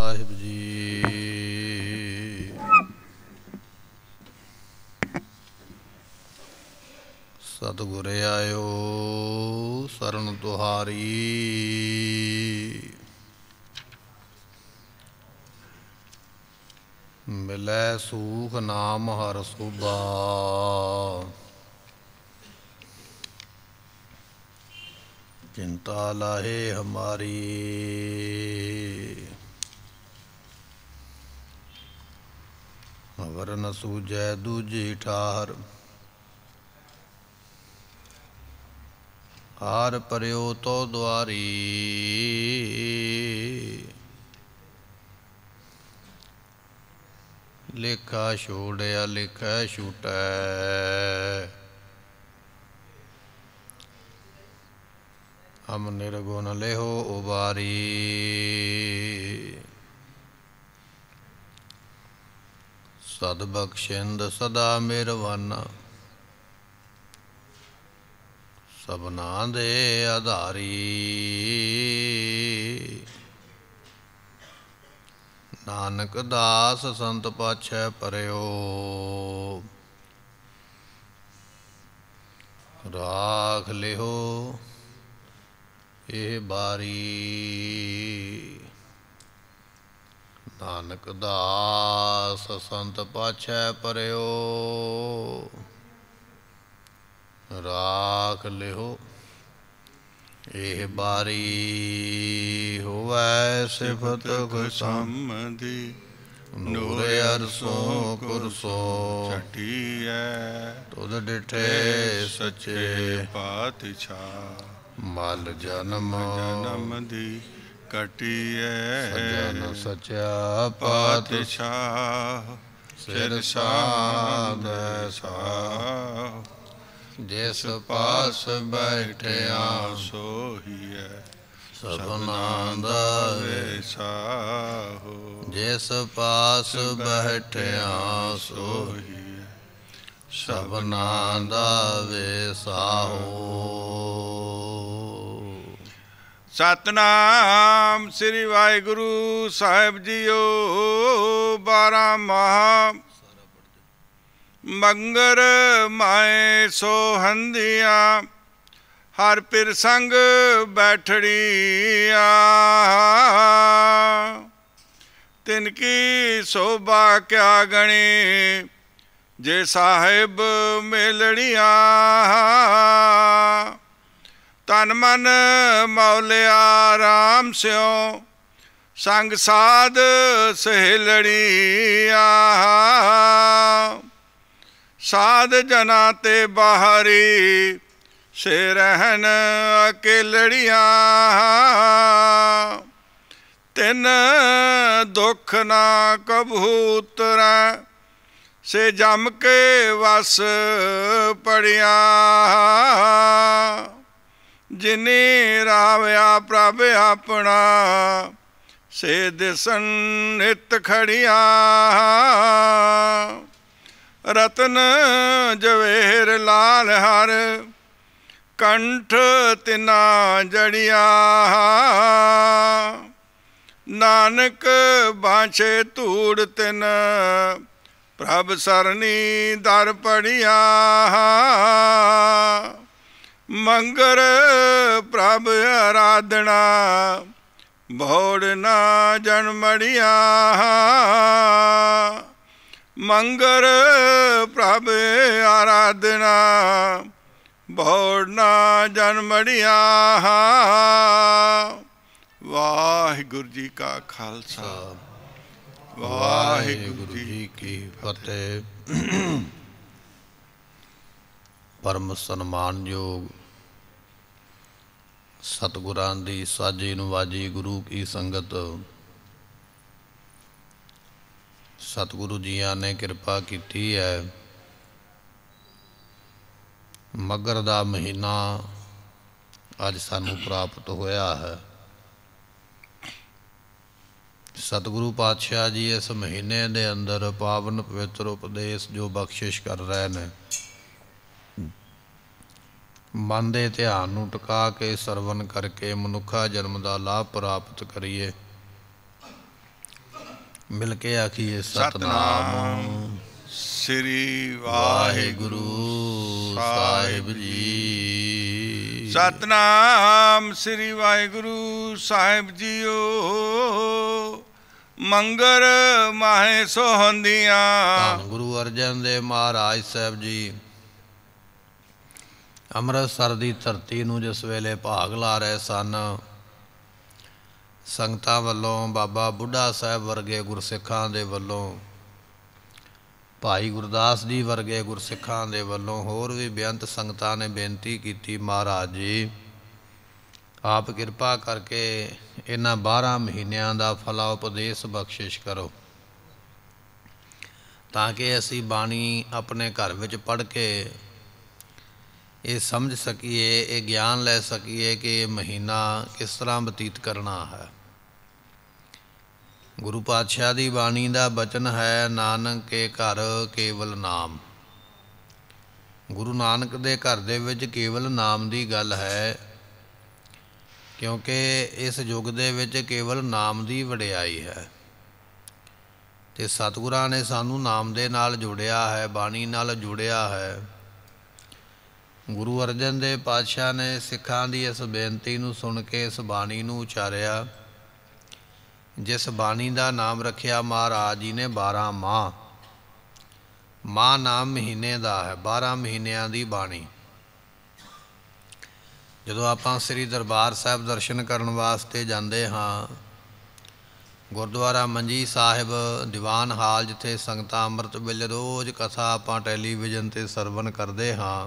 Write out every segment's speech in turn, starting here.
ਸਾਹਿਬ ਜੀ ਸਤਿਗੁਰੇ ਆਇਓ ਸਰਨ ਤੁਹਾਰੀ ਮਿਲੈ ਸੂਖ ਨਾਮ ਹਰ ਸੁਭਾ ਚਿੰਤਾ ਲਾਹੇ ਹਮਾਰੀ ਵਰਨ ਸੂਜੈ ਦੂਜੀ ਠਾਰ ਹਾਰ ਪਰਿਓ ਤੋ ਦੁਆਰੀ ਲੇਖਾ ਛੋੜਿਆ ਲੇਖਾ ਛੂਟੈ ਹਮ ਨਿਰਗੁਣ ਲੇਹੋ ਉਬਾਰੀ ਸਤ ਬਖਸ਼ਿੰਦ ਸਦਾ ਮਿਹਰਬਾਨਾ ਸਭਨਾ ਦੇ ਆਧਾਰੀ ਨਾਨਕ ਦਾਸ ਸੰਤ ਪਾਛੈ ਪਰਿਓ ਰਾਖ ਲਿਓ ਇਹ ਬਾਰੀ ਨਾਨਕ ਦਾਸ ਸੰਤ ਪਾਛੈ ਪਰਿਓ ਰਾਖ ਲਿਓ ਇਹ ਬਾਰੀ ਹੋਵੇ ਸਿਫਤ ਕੋ ਦੀ ਨੂਰ ਅਰਸੋ ਕੁਰਸੋ ਛਟੀਐ ਤੁਧ ਡਿਠੇ ਸੱਚੇ ਪਾਤਿਛਾ ਮਲ ਜਨਮ ਜਨਮ ਦੀ ਕਟਿਐ ਸਜਣ ਸਚਿਆ ਪਾਤਸ਼ਾਹ ਸਿਰ ਸਾਧ ਸਾ ਜਿਸ ਪਾਸ ਬੈਠਿਆ ਸੋਹੀਐ ਸਭਨਾ ਦਾ ਹੋ ਜਿਸ ਪਾਸ ਬੈਠਿਆ ਸੋਹੀਐ ਸਭਨਾ ਦਾ ਹੋ ਸਤਨਾਮ ਸ੍ਰੀ ਵਾਹਿਗੁਰੂ ਸਾਹਿਬ ਜੀਓ ਬਾਰਾ ਮਹਾ ਮੰਗਰ ਮਾਏ ਸੋ ਹਰ ਪਿਰ ਸੰਗ ਬੈਠੜੀਆ ਤਿਨ ਕੀ ਸੋਭਾ ਕਿਆ ਗਣੀ ਜੇ ਸਾਹਿਬ ਮਿਲੜੀਆਂ ਤਨ ਮਨ ਮੌਲਿਆ ਰਾਮ ਸਿਓ ਸੰਗ ਸਾਧ ਸਹਿਲੜੀ ਆਹਾ ਸਾਧ ਜਨਾ ਤੇ ਬਾਹਰੀ ਸੇ ਰਹਿਣ ਅਕੇਲੜੀਆਂ ਤਿੰਨ ਦੁੱਖ ਨਾ ਕਬੂਤਰਾ ਸੇ ਜਮ ਕੇ ਵਸ ਪੜਿਆ ਜਿਨੇ ਰਾਵਿਆ ਪ੍ਰਭ ਆਪਣਾ ਸੇ ਦਿਸਨ ਨਿਤ ਖੜਿਆ ਰਤਨ ਜਵੇਰ ਲਾਲ ਹਰ ਕੰਠ ਤਿਨਾ ਜੜਿਆ ਨਾਨਕ ਬਾਛੇ ਧੂੜ ਤਿਨ ਪ੍ਰਭ ਸਰਨੀ ਦਰ ਪੜਿਆ ਮੰਗਰ ਪ੍ਰਭ ਆਰਾਧਨਾ ਭੋੜ ਨਾ ਜਨਮੜਿਆ ਮੰਗਰ ਪ੍ਰਭ ਆਰਾਧਨਾ ਭੋੜ ਨਾ ਜਨਮੜਿਆ ਵਾਹਿਗੁਰੂ ਜੀ ਕਾ ਖਾਲਸਾ ਵਾਹਿਗੁਰੂ ਜੀ ਕੀ ਫਤਿਹ ਪਰਮ ਸਨਮਾਨਯੋਗ ਸਤਿਗੁਰਾਂ ਦੀ ਸਾਜੀ ਨਵਾਜੀ ਗੁਰੂ ਕੀ ਸੰਗਤ ਸਤਿਗੁਰੂ ਜੀਆਂ ਨੇ ਕਿਰਪਾ ਕੀਤੀ ਹੈ ਮਗਰ ਦਾ ਮਹੀਨਾ ਅੱਜ ਸਾਨੂੰ ਪ੍ਰਾਪਤ ਹੋਇਆ ਹੈ ਸਤਿਗੁਰੂ ਪਾਤਸ਼ਾਹ ਜੀ ਇਸ ਮਹੀਨੇ ਦੇ ਅੰਦਰ ਪਾਵਨ ਪਵਿੱਤਰ ਉਪਦੇਸ਼ ਜੋ ਬਖਸ਼ਿਸ਼ ਕਰ ਰਹੇ ਨੇ ਮਨ ਦੇ ਧਿਆਨ ਨੂੰ ਟਿਕਾ ਕੇ ਸਰਵਨ ਕਰਕੇ ਮਨੁੱਖਾ ਜਨਮ ਦਾ ਲਾਭ ਪ੍ਰਾਪਤ ਕਰੀਏ ਮਿਲ ਕੇ ਆਖੀਏ ਸਤਨਾਮ ਸ੍ਰੀ ਵਾਹਿਗੁਰੂ ਸਾਹਿਬ ਜੀ ਸਤਨਾਮ ਸ੍ਰੀ ਵਾਹਿਗੁਰੂ ਸਾਹਿਬ ਜੀਓ ਮੰਗਰ ਮਾਹੇ ਸੋਹੰਦੀਆਂ ਗੁਰੂ ਅਰਜਨ ਦੇਵ ਮਹਾਰਾਜ ਸਾਹਿਬ ਜੀ ਅੰਮ੍ਰਿਤਸਰ ਦੀ ਧਰਤੀ ਨੂੰ ਜਿਸ ਵੇਲੇ ਭਾਗ ਲਾ ਰਹੇ ਸਨ ਸੰਗਤਾਂ ਵੱਲੋਂ ਬਾਬਾ ਬੁੱਢਾ ਸਾਹਿਬ ਵਰਗੇ ਗੁਰਸਿੱਖਾਂ ਦੇ ਵੱਲੋਂ ਭਾਈ ਗੁਰਦਾਸ ਜੀ ਵਰਗੇ ਗੁਰਸਿੱਖਾਂ ਦੇ ਵੱਲੋਂ ਹੋਰ ਵੀ ਬੇਅੰਤ ਸੰਗਤਾਂ ਨੇ ਬੇਨਤੀ ਕੀਤੀ ਮਹਾਰਾਜ ਜੀ ਆਪ ਕਿਰਪਾ ਕਰਕੇ ਇਹਨਾਂ 12 ਮਹੀਨਿਆਂ ਦਾ ਫਲਾ ਉਪਦੇਸ਼ ਬਖਸ਼ਿਸ਼ ਕਰੋ ਤਾਂ ਕਿ ਅਸੀਂ ਬਾਣੀ ਆਪਣੇ ਘਰ ਵਿੱਚ ਪੜ੍ਹ ਕੇ ਇਹ ਸਮਝ ਸਕੀਏ ਇਹ ਗਿਆਨ ਲੈ ਸਕੀਏ ਕਿ ਇਹ ਮਹੀਨਾ ਕਿਸ ਤਰ੍ਹਾਂ ਬਤੀਤ ਕਰਨਾ ਹੈ ਗੁਰੂ ਪਾਤਸ਼ਾਹ ਦੀ ਬਾਣੀ ਦਾ ਬਚਨ ਹੈ ਨਾਨਕ ਕੇ ਘਰ ਕੇਵਲ ਨਾਮ ਗੁਰੂ ਨਾਨਕ ਦੇ ਘਰ ਦੇ ਵਿੱਚ ਕੇਵਲ ਨਾਮ ਦੀ ਗੱਲ ਹੈ ਕਿਉਂਕਿ ਇਸ ਯੁੱਗ ਦੇ ਵਿੱਚ ਕੇਵਲ ਨਾਮ ਦੀ ਵਡਿਆਈ ਹੈ ਤੇ ਸਤਿਗੁਰਾਂ ਨੇ ਸਾਨੂੰ ਨਾਮ ਦੇ ਨਾਲ ਜੋੜਿਆ ਹੈ ਬਾਣੀ ਨਾਲ ਜੋੜਿਆ ਹੈ ਗੁਰੂ ਅਰਜਨ ਦੇਵ ਪਾਤਸ਼ਾਹ ਨੇ ਸਿੱਖਾਂ ਦੀ ਇਸ ਬੇਨਤੀ ਨੂੰ ਸੁਣ ਕੇ ਇਸ ਬਾਣੀ ਨੂੰ ਉਚਾਰਿਆ ਜਿਸ ਬਾਣੀ ਦਾ ਨਾਮ ਰੱਖਿਆ ਮਹਾਰਾਜ ਜੀ ਨੇ 12 ਮਾਹ ਮਾਹ ਨਾਮ ਮਹੀਨੇ ਦਾ ਹੈ 12 ਮਹੀਨਿਆਂ ਦੀ ਬਾਣੀ ਜਦੋਂ ਆਪਾਂ ਸ੍ਰੀ ਦਰਬਾਰ ਸਾਹਿਬ ਦਰਸ਼ਨ ਕਰਨ ਵਾਸਤੇ ਜਾਂਦੇ ਹਾਂ ਗੁਰਦੁਆਰਾ ਮੰਜੀ ਸਾਹਿਬ ਦੀਵਾਨ ਹਾਲ ਜਿੱਥੇ ਸੰਗਤਾਂ ਅੰਮ੍ਰਿਤ ਵੇਲੇ ਰੋਜ਼ ਕਥਾ ਆਪਾਂ ਟੈਲੀਵਿਜ਼ਨ ਤੇ ਸਰਵਨ ਕਰਦੇ ਹਾਂ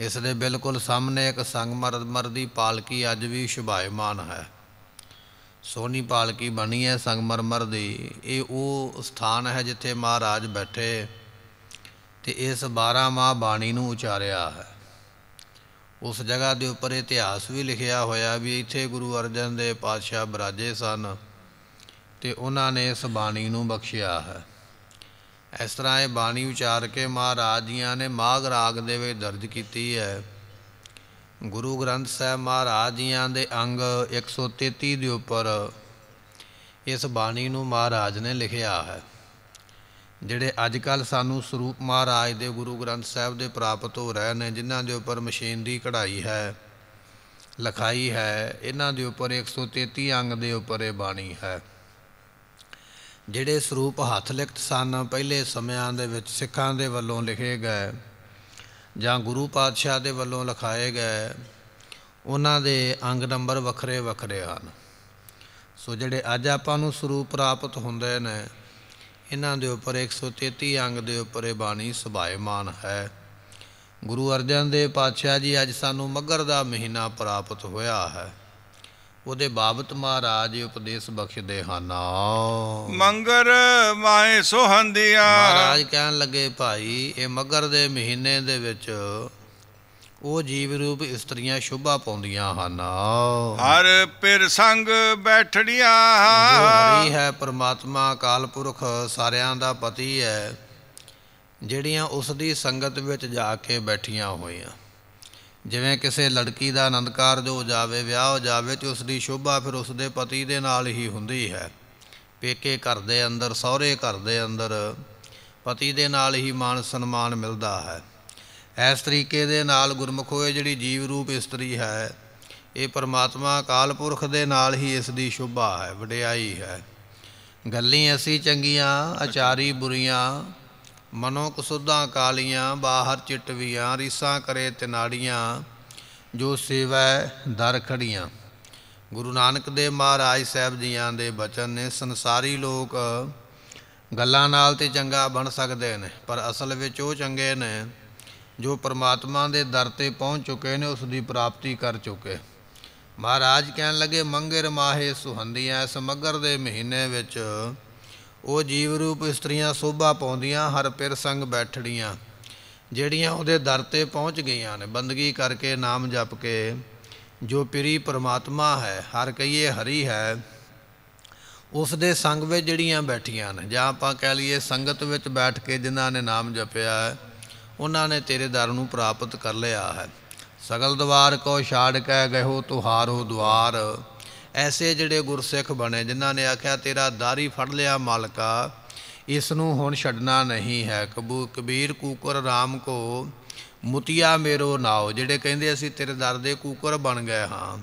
ਇਸ ਦੇ ਬਿਲਕੁਲ ਸਾਹਮਣੇ ਇੱਕ ਸੰਗਮਰਮਰ ਦੀ ਪਾਲਕੀ ਅੱਜ ਵੀ ਸ਼ੁਭਾਇਮਾਨ ਹੈ ਸੋਹਣੀ ਪਾਲਕੀ ਬਣੀ ਹੈ ਸੰਗਮਰਮਰ ਦੀ ਇਹ ਉਹ ਸਥਾਨ ਹੈ ਜਿੱਥੇ ਮਹਾਰਾਜ ਬੈਠੇ ਤੇ ਇਸ 12 ਮਾਹ ਬਾਣੀ ਨੂੰ ਉਚਾਰਿਆ ਹੈ ਉਸ ਜਗ੍ਹਾ ਦੇ ਉੱਪਰ ਇਤਿਹਾਸ ਵੀ ਲਿਖਿਆ ਹੋਇਆ ਵੀ ਇੱਥੇ ਗੁਰੂ ਅਰਜਨ ਦੇ ਪਾਤਸ਼ਾਹ ਬਰਾਜੇ ਸਨ ਤੇ ਉਹਨਾਂ ਨੇ ਇਸ ਬਾਣੀ ਨੂੰ ਬਖਸ਼ਿਆ ਹੈ ਇਸ ਤਰ੍ਹਾਂ ਇਹ ਬਾਣੀ ਉਚਾਰ ਕੇ ਮਹਾਰਾਜ ਜੀਆਂ ਨੇ ਮਾਗ ਰਾਗ ਦੇ ਵਿੱਚ ਦਰਜ ਕੀਤੀ ਹੈ ਗੁਰੂ ਗ੍ਰੰਥ ਸਾਹਿਬ ਮਹਾਰਾਜ ਜੀਆਂ ਦੇ ਅੰਗ 133 ਦੇ ਉੱਪਰ ਇਸ ਬਾਣੀ ਨੂੰ ਮਹਾਰਾਜ ਨੇ ਲਿਖਿਆ ਹੈ ਜਿਹੜੇ ਅੱਜ ਕੱਲ ਸਾਨੂੰ ਸਰੂਪ ਮਹਾਰਾਜ ਦੇ ਗੁਰੂ ਗ੍ਰੰਥ ਸਾਹਿਬ ਦੇ ਪ੍ਰਾਪਤ ਹੋ ਰਹੇ ਨੇ ਜਿਨ੍ਹਾਂ ਦੇ ਉੱਪਰ ਮਸ਼ੀਨ ਦੀ ਕਢਾਈ ਹੈ ਲਖਾਈ ਹੈ ਇਹਨਾਂ ਦੇ ਉੱਪਰ 133 ਅੰਗ ਦੇ ਉੱਪਰ ਇਹ ਬਾਣੀ ਹੈ ਜਿਹੜੇ ਸਰੂਪ ਹੱਥ ਲਿਖਤ ਸਨ ਪਹਿਲੇ ਸਮਿਆਂ ਦੇ ਵਿੱਚ ਸਿੱਖਾਂ ਦੇ ਵੱਲੋਂ ਲਿਖੇ ਗਏ ਜਾਂ ਗੁਰੂ ਪਾਤਸ਼ਾਹ ਦੇ ਵੱਲੋਂ ਲਿਖਾਏ ਗਏ ਉਹਨਾਂ ਦੇ ਅੰਗ ਨੰਬਰ ਵੱਖਰੇ ਵੱਖਰੇ ਹਨ ਸੋ ਜਿਹੜੇ ਅੱਜ ਆਪਾਂ ਨੂੰ ਸਰੂਪ ਪ੍ਰਾਪਤ ਹੁੰਦੇ ਨੇ ਇਹਨਾਂ ਦੇ ਉੱਪਰ 133 ਅੰਗ ਦੇ ਉੱਪਰ ਇਹ ਬਾਣੀ ਸੁਭਾਇਮਾਨ ਹੈ ਗੁਰੂ ਅਰਜਨ ਦੇਵ ਪਾਤਸ਼ਾਹ ਜੀ ਅੱਜ ਸਾਨੂੰ ਮੱਗਰ ਦਾ ਮਹੀਨਾ ਪ੍ਰਾਪਤ ਹੋਇਆ ਹੈ ਉਹਦੇ ਬਾਬਤ ਮਹਾਰਾਜ ਉਪਦੇਸ਼ ਬਖਸ਼ਦੇ ਹਨ ਮੰਗਰ ਮਾਏ ਸੋਹੰਦਿਆ ਮਹਾਰਾਜ ਕਹਿਣ ਲੱਗੇ ਭਾਈ ਇਹ ਮਗਰ ਦੇ ਮਹੀਨੇ ਦੇ ਵਿੱਚ ਉਹ ਜੀਵ ਰੂਪ ਇਸਤਰੀਆਂ ਸ਼ੋਭਾ ਪਾਉਂਦੀਆਂ ਹਨ ਹਰ ਪਿਰ ਸੰਗ ਬੈਠੜੀਆਂ ਹਰੀ ਹੈ ਪਰਮਾਤਮਾ ਅਕਾਲ ਪੁਰਖ ਸਾਰਿਆਂ ਦਾ ਪਤੀ ਹੈ ਜਿਹੜੀਆਂ ਉਸ ਦੀ ਸੰਗਤ ਵਿੱਚ ਜਾ ਕੇ ਬੈਠੀਆਂ ਹੋਈਆਂ ਜਿਵੇਂ ਕਿਸੇ ਲੜਕੀ ਦਾ ਆਨੰਦ ਕਾਰਜ ਹੋ ਜਾਵੇ ਵਿਆਹ ਹੋ ਜਾਵੇ ਤੇ ਉਸ ਦੀ ਸ਼ੋਭਾ ਫਿਰ ਉਸ ਦੇ ਪਤੀ ਦੇ ਨਾਲ ਹੀ ਹੁੰਦੀ ਹੈ ਪੇਕੇ ਘਰ ਦੇ ਅੰਦਰ ਸਹੁਰੇ ਘਰ ਦੇ ਅੰਦਰ ਪਤੀ ਦੇ ਨਾਲ ਹੀ ਮਾਨ ਸਨਮਾਨ ਮਿਲਦਾ ਹੈ ਇਸ ਤਰੀਕੇ ਦੇ ਨਾਲ ਗੁਰਮੁਖ ਹੋਏ ਜਿਹੜੀ ਜੀਵ ਰੂਪ ਇਸਤਰੀ ਹੈ ਇਹ ਪਰਮਾਤਮਾ ਅਕਾਲ ਪੁਰਖ ਦੇ ਨਾਲ ਹੀ ਇਸ ਦੀ ਸ਼ੋਭਾ ਹੈ ਵਡਿਆਈ ਹੈ ਗੱਲਾਂ ਅਸੀਂ ਚੰਗੀਆਂ ਆਚਾਰੀ ਬੁਰੀਆਂ ਮਨੋ ਕੁਸੁਧਾਂ ਕਾਲੀਆਂ ਬਾਹਰ ਚਿੱਟਵੀਆਂ ਰੀਸਾਂ ਕਰੇ ਤਿਨਾੜੀਆਂ ਜੋ ਸੇਵੈ ਦਰ ਖੜੀਆਂ ਗੁਰੂ ਨਾਨਕ ਦੇ ਮਹਾਰਾਜ ਸਾਹਿਬ ਜੀਆਂ ਦੇ ਬਚਨ ਨੇ ਸੰਸਾਰੀ ਲੋਕ ਗੱਲਾਂ ਨਾਲ ਤੇ ਚੰਗਾ ਬਣ ਸਕਦੇ ਨੇ ਪਰ ਅਸਲ ਵਿੱਚ ਉਹ ਚੰਗੇ ਨੇ ਜੋ ਪ੍ਰਮਾਤਮਾ ਦੇ ਦਰ ਤੇ ਪਹੁੰਚ ਚੁੱਕੇ ਨੇ ਉਸ ਦੀ ਪ੍ਰਾਪਤੀ ਕਰ ਚੁੱਕੇ ਮਹਾਰਾਜ ਕਹਿਣ ਲੱਗੇ ਮੰਗੇ ਰਮਾਹੇ ਸੁਹੰਦੀਆਂ ਸਮਗਰ ਦੇ ਮਹੀਨੇ ਵਿੱਚ ਉਹ ਜੀਵ ਰੂਪ ਇਸਤਰੀਆਂ ਸੋਭਾ ਪਾਉਂਦੀਆਂ ਹਰ ਪਿਰ ਸੰਗ ਬੈਠੜੀਆਂ ਜਿਹੜੀਆਂ ਉਹਦੇ ਦਰ ਤੇ ਪਹੁੰਚ ਗਈਆਂ ਨੇ ਬੰਦਗੀ ਕਰਕੇ ਨਾਮ ਜਪ ਕੇ ਜੋ ਪਰੀ ਪਰਮਾਤਮਾ ਹੈ ਹਰ ਕਈਏ ਹਰੀ ਹੈ ਉਸ ਦੇ ਸੰਗ ਵਿੱਚ ਜਿਹੜੀਆਂ ਬੈਠੀਆਂ ਨੇ ਜਾਂ ਆਪਾਂ ਕਹਿ ਲਈਏ ਸੰਗਤ ਵਿੱਚ ਬੈਠ ਕੇ ਜਿਨ੍ਹਾਂ ਨੇ ਨਾਮ ਜਪਿਆ ਹੈ ਉਹਨਾਂ ਨੇ ਤੇਰੇ ਦਰ ਨੂੰ ਪ੍ਰਾਪਤ ਕਰ ਲਿਆ ਹੈ ਸਗਲ ਦਵਾਰ ਕੋ ਛਾੜ ਕੇ ਹੋ ਤੁਹਾਰੋ ਦਵਾਰ ਐਸੇ ਜਿਹੜੇ ਗੁਰਸਿੱਖ ਬਣੇ ਜਿਨ੍ਹਾਂ ਨੇ ਆਖਿਆ ਤੇਰਾ ਦਾਰੀ ਫੜ ਲਿਆ ਮਾਲਕਾ ਇਸ ਨੂੰ ਹੁਣ ਛੱਡਣਾ ਨਹੀਂ ਹੈ ਕਬੂ ਕਬੀਰ ਕੂਕਰ RAM ਕੋ ਮੁਤੀਆ ਮੇਰੋ ਨਾਓ ਜਿਹੜੇ ਕਹਿੰਦੇ ਅਸੀਂ ਤੇਰੇ ਦਰ ਦੇ ਕੂਕਰ ਬਣ ਗਏ ਹਾਂ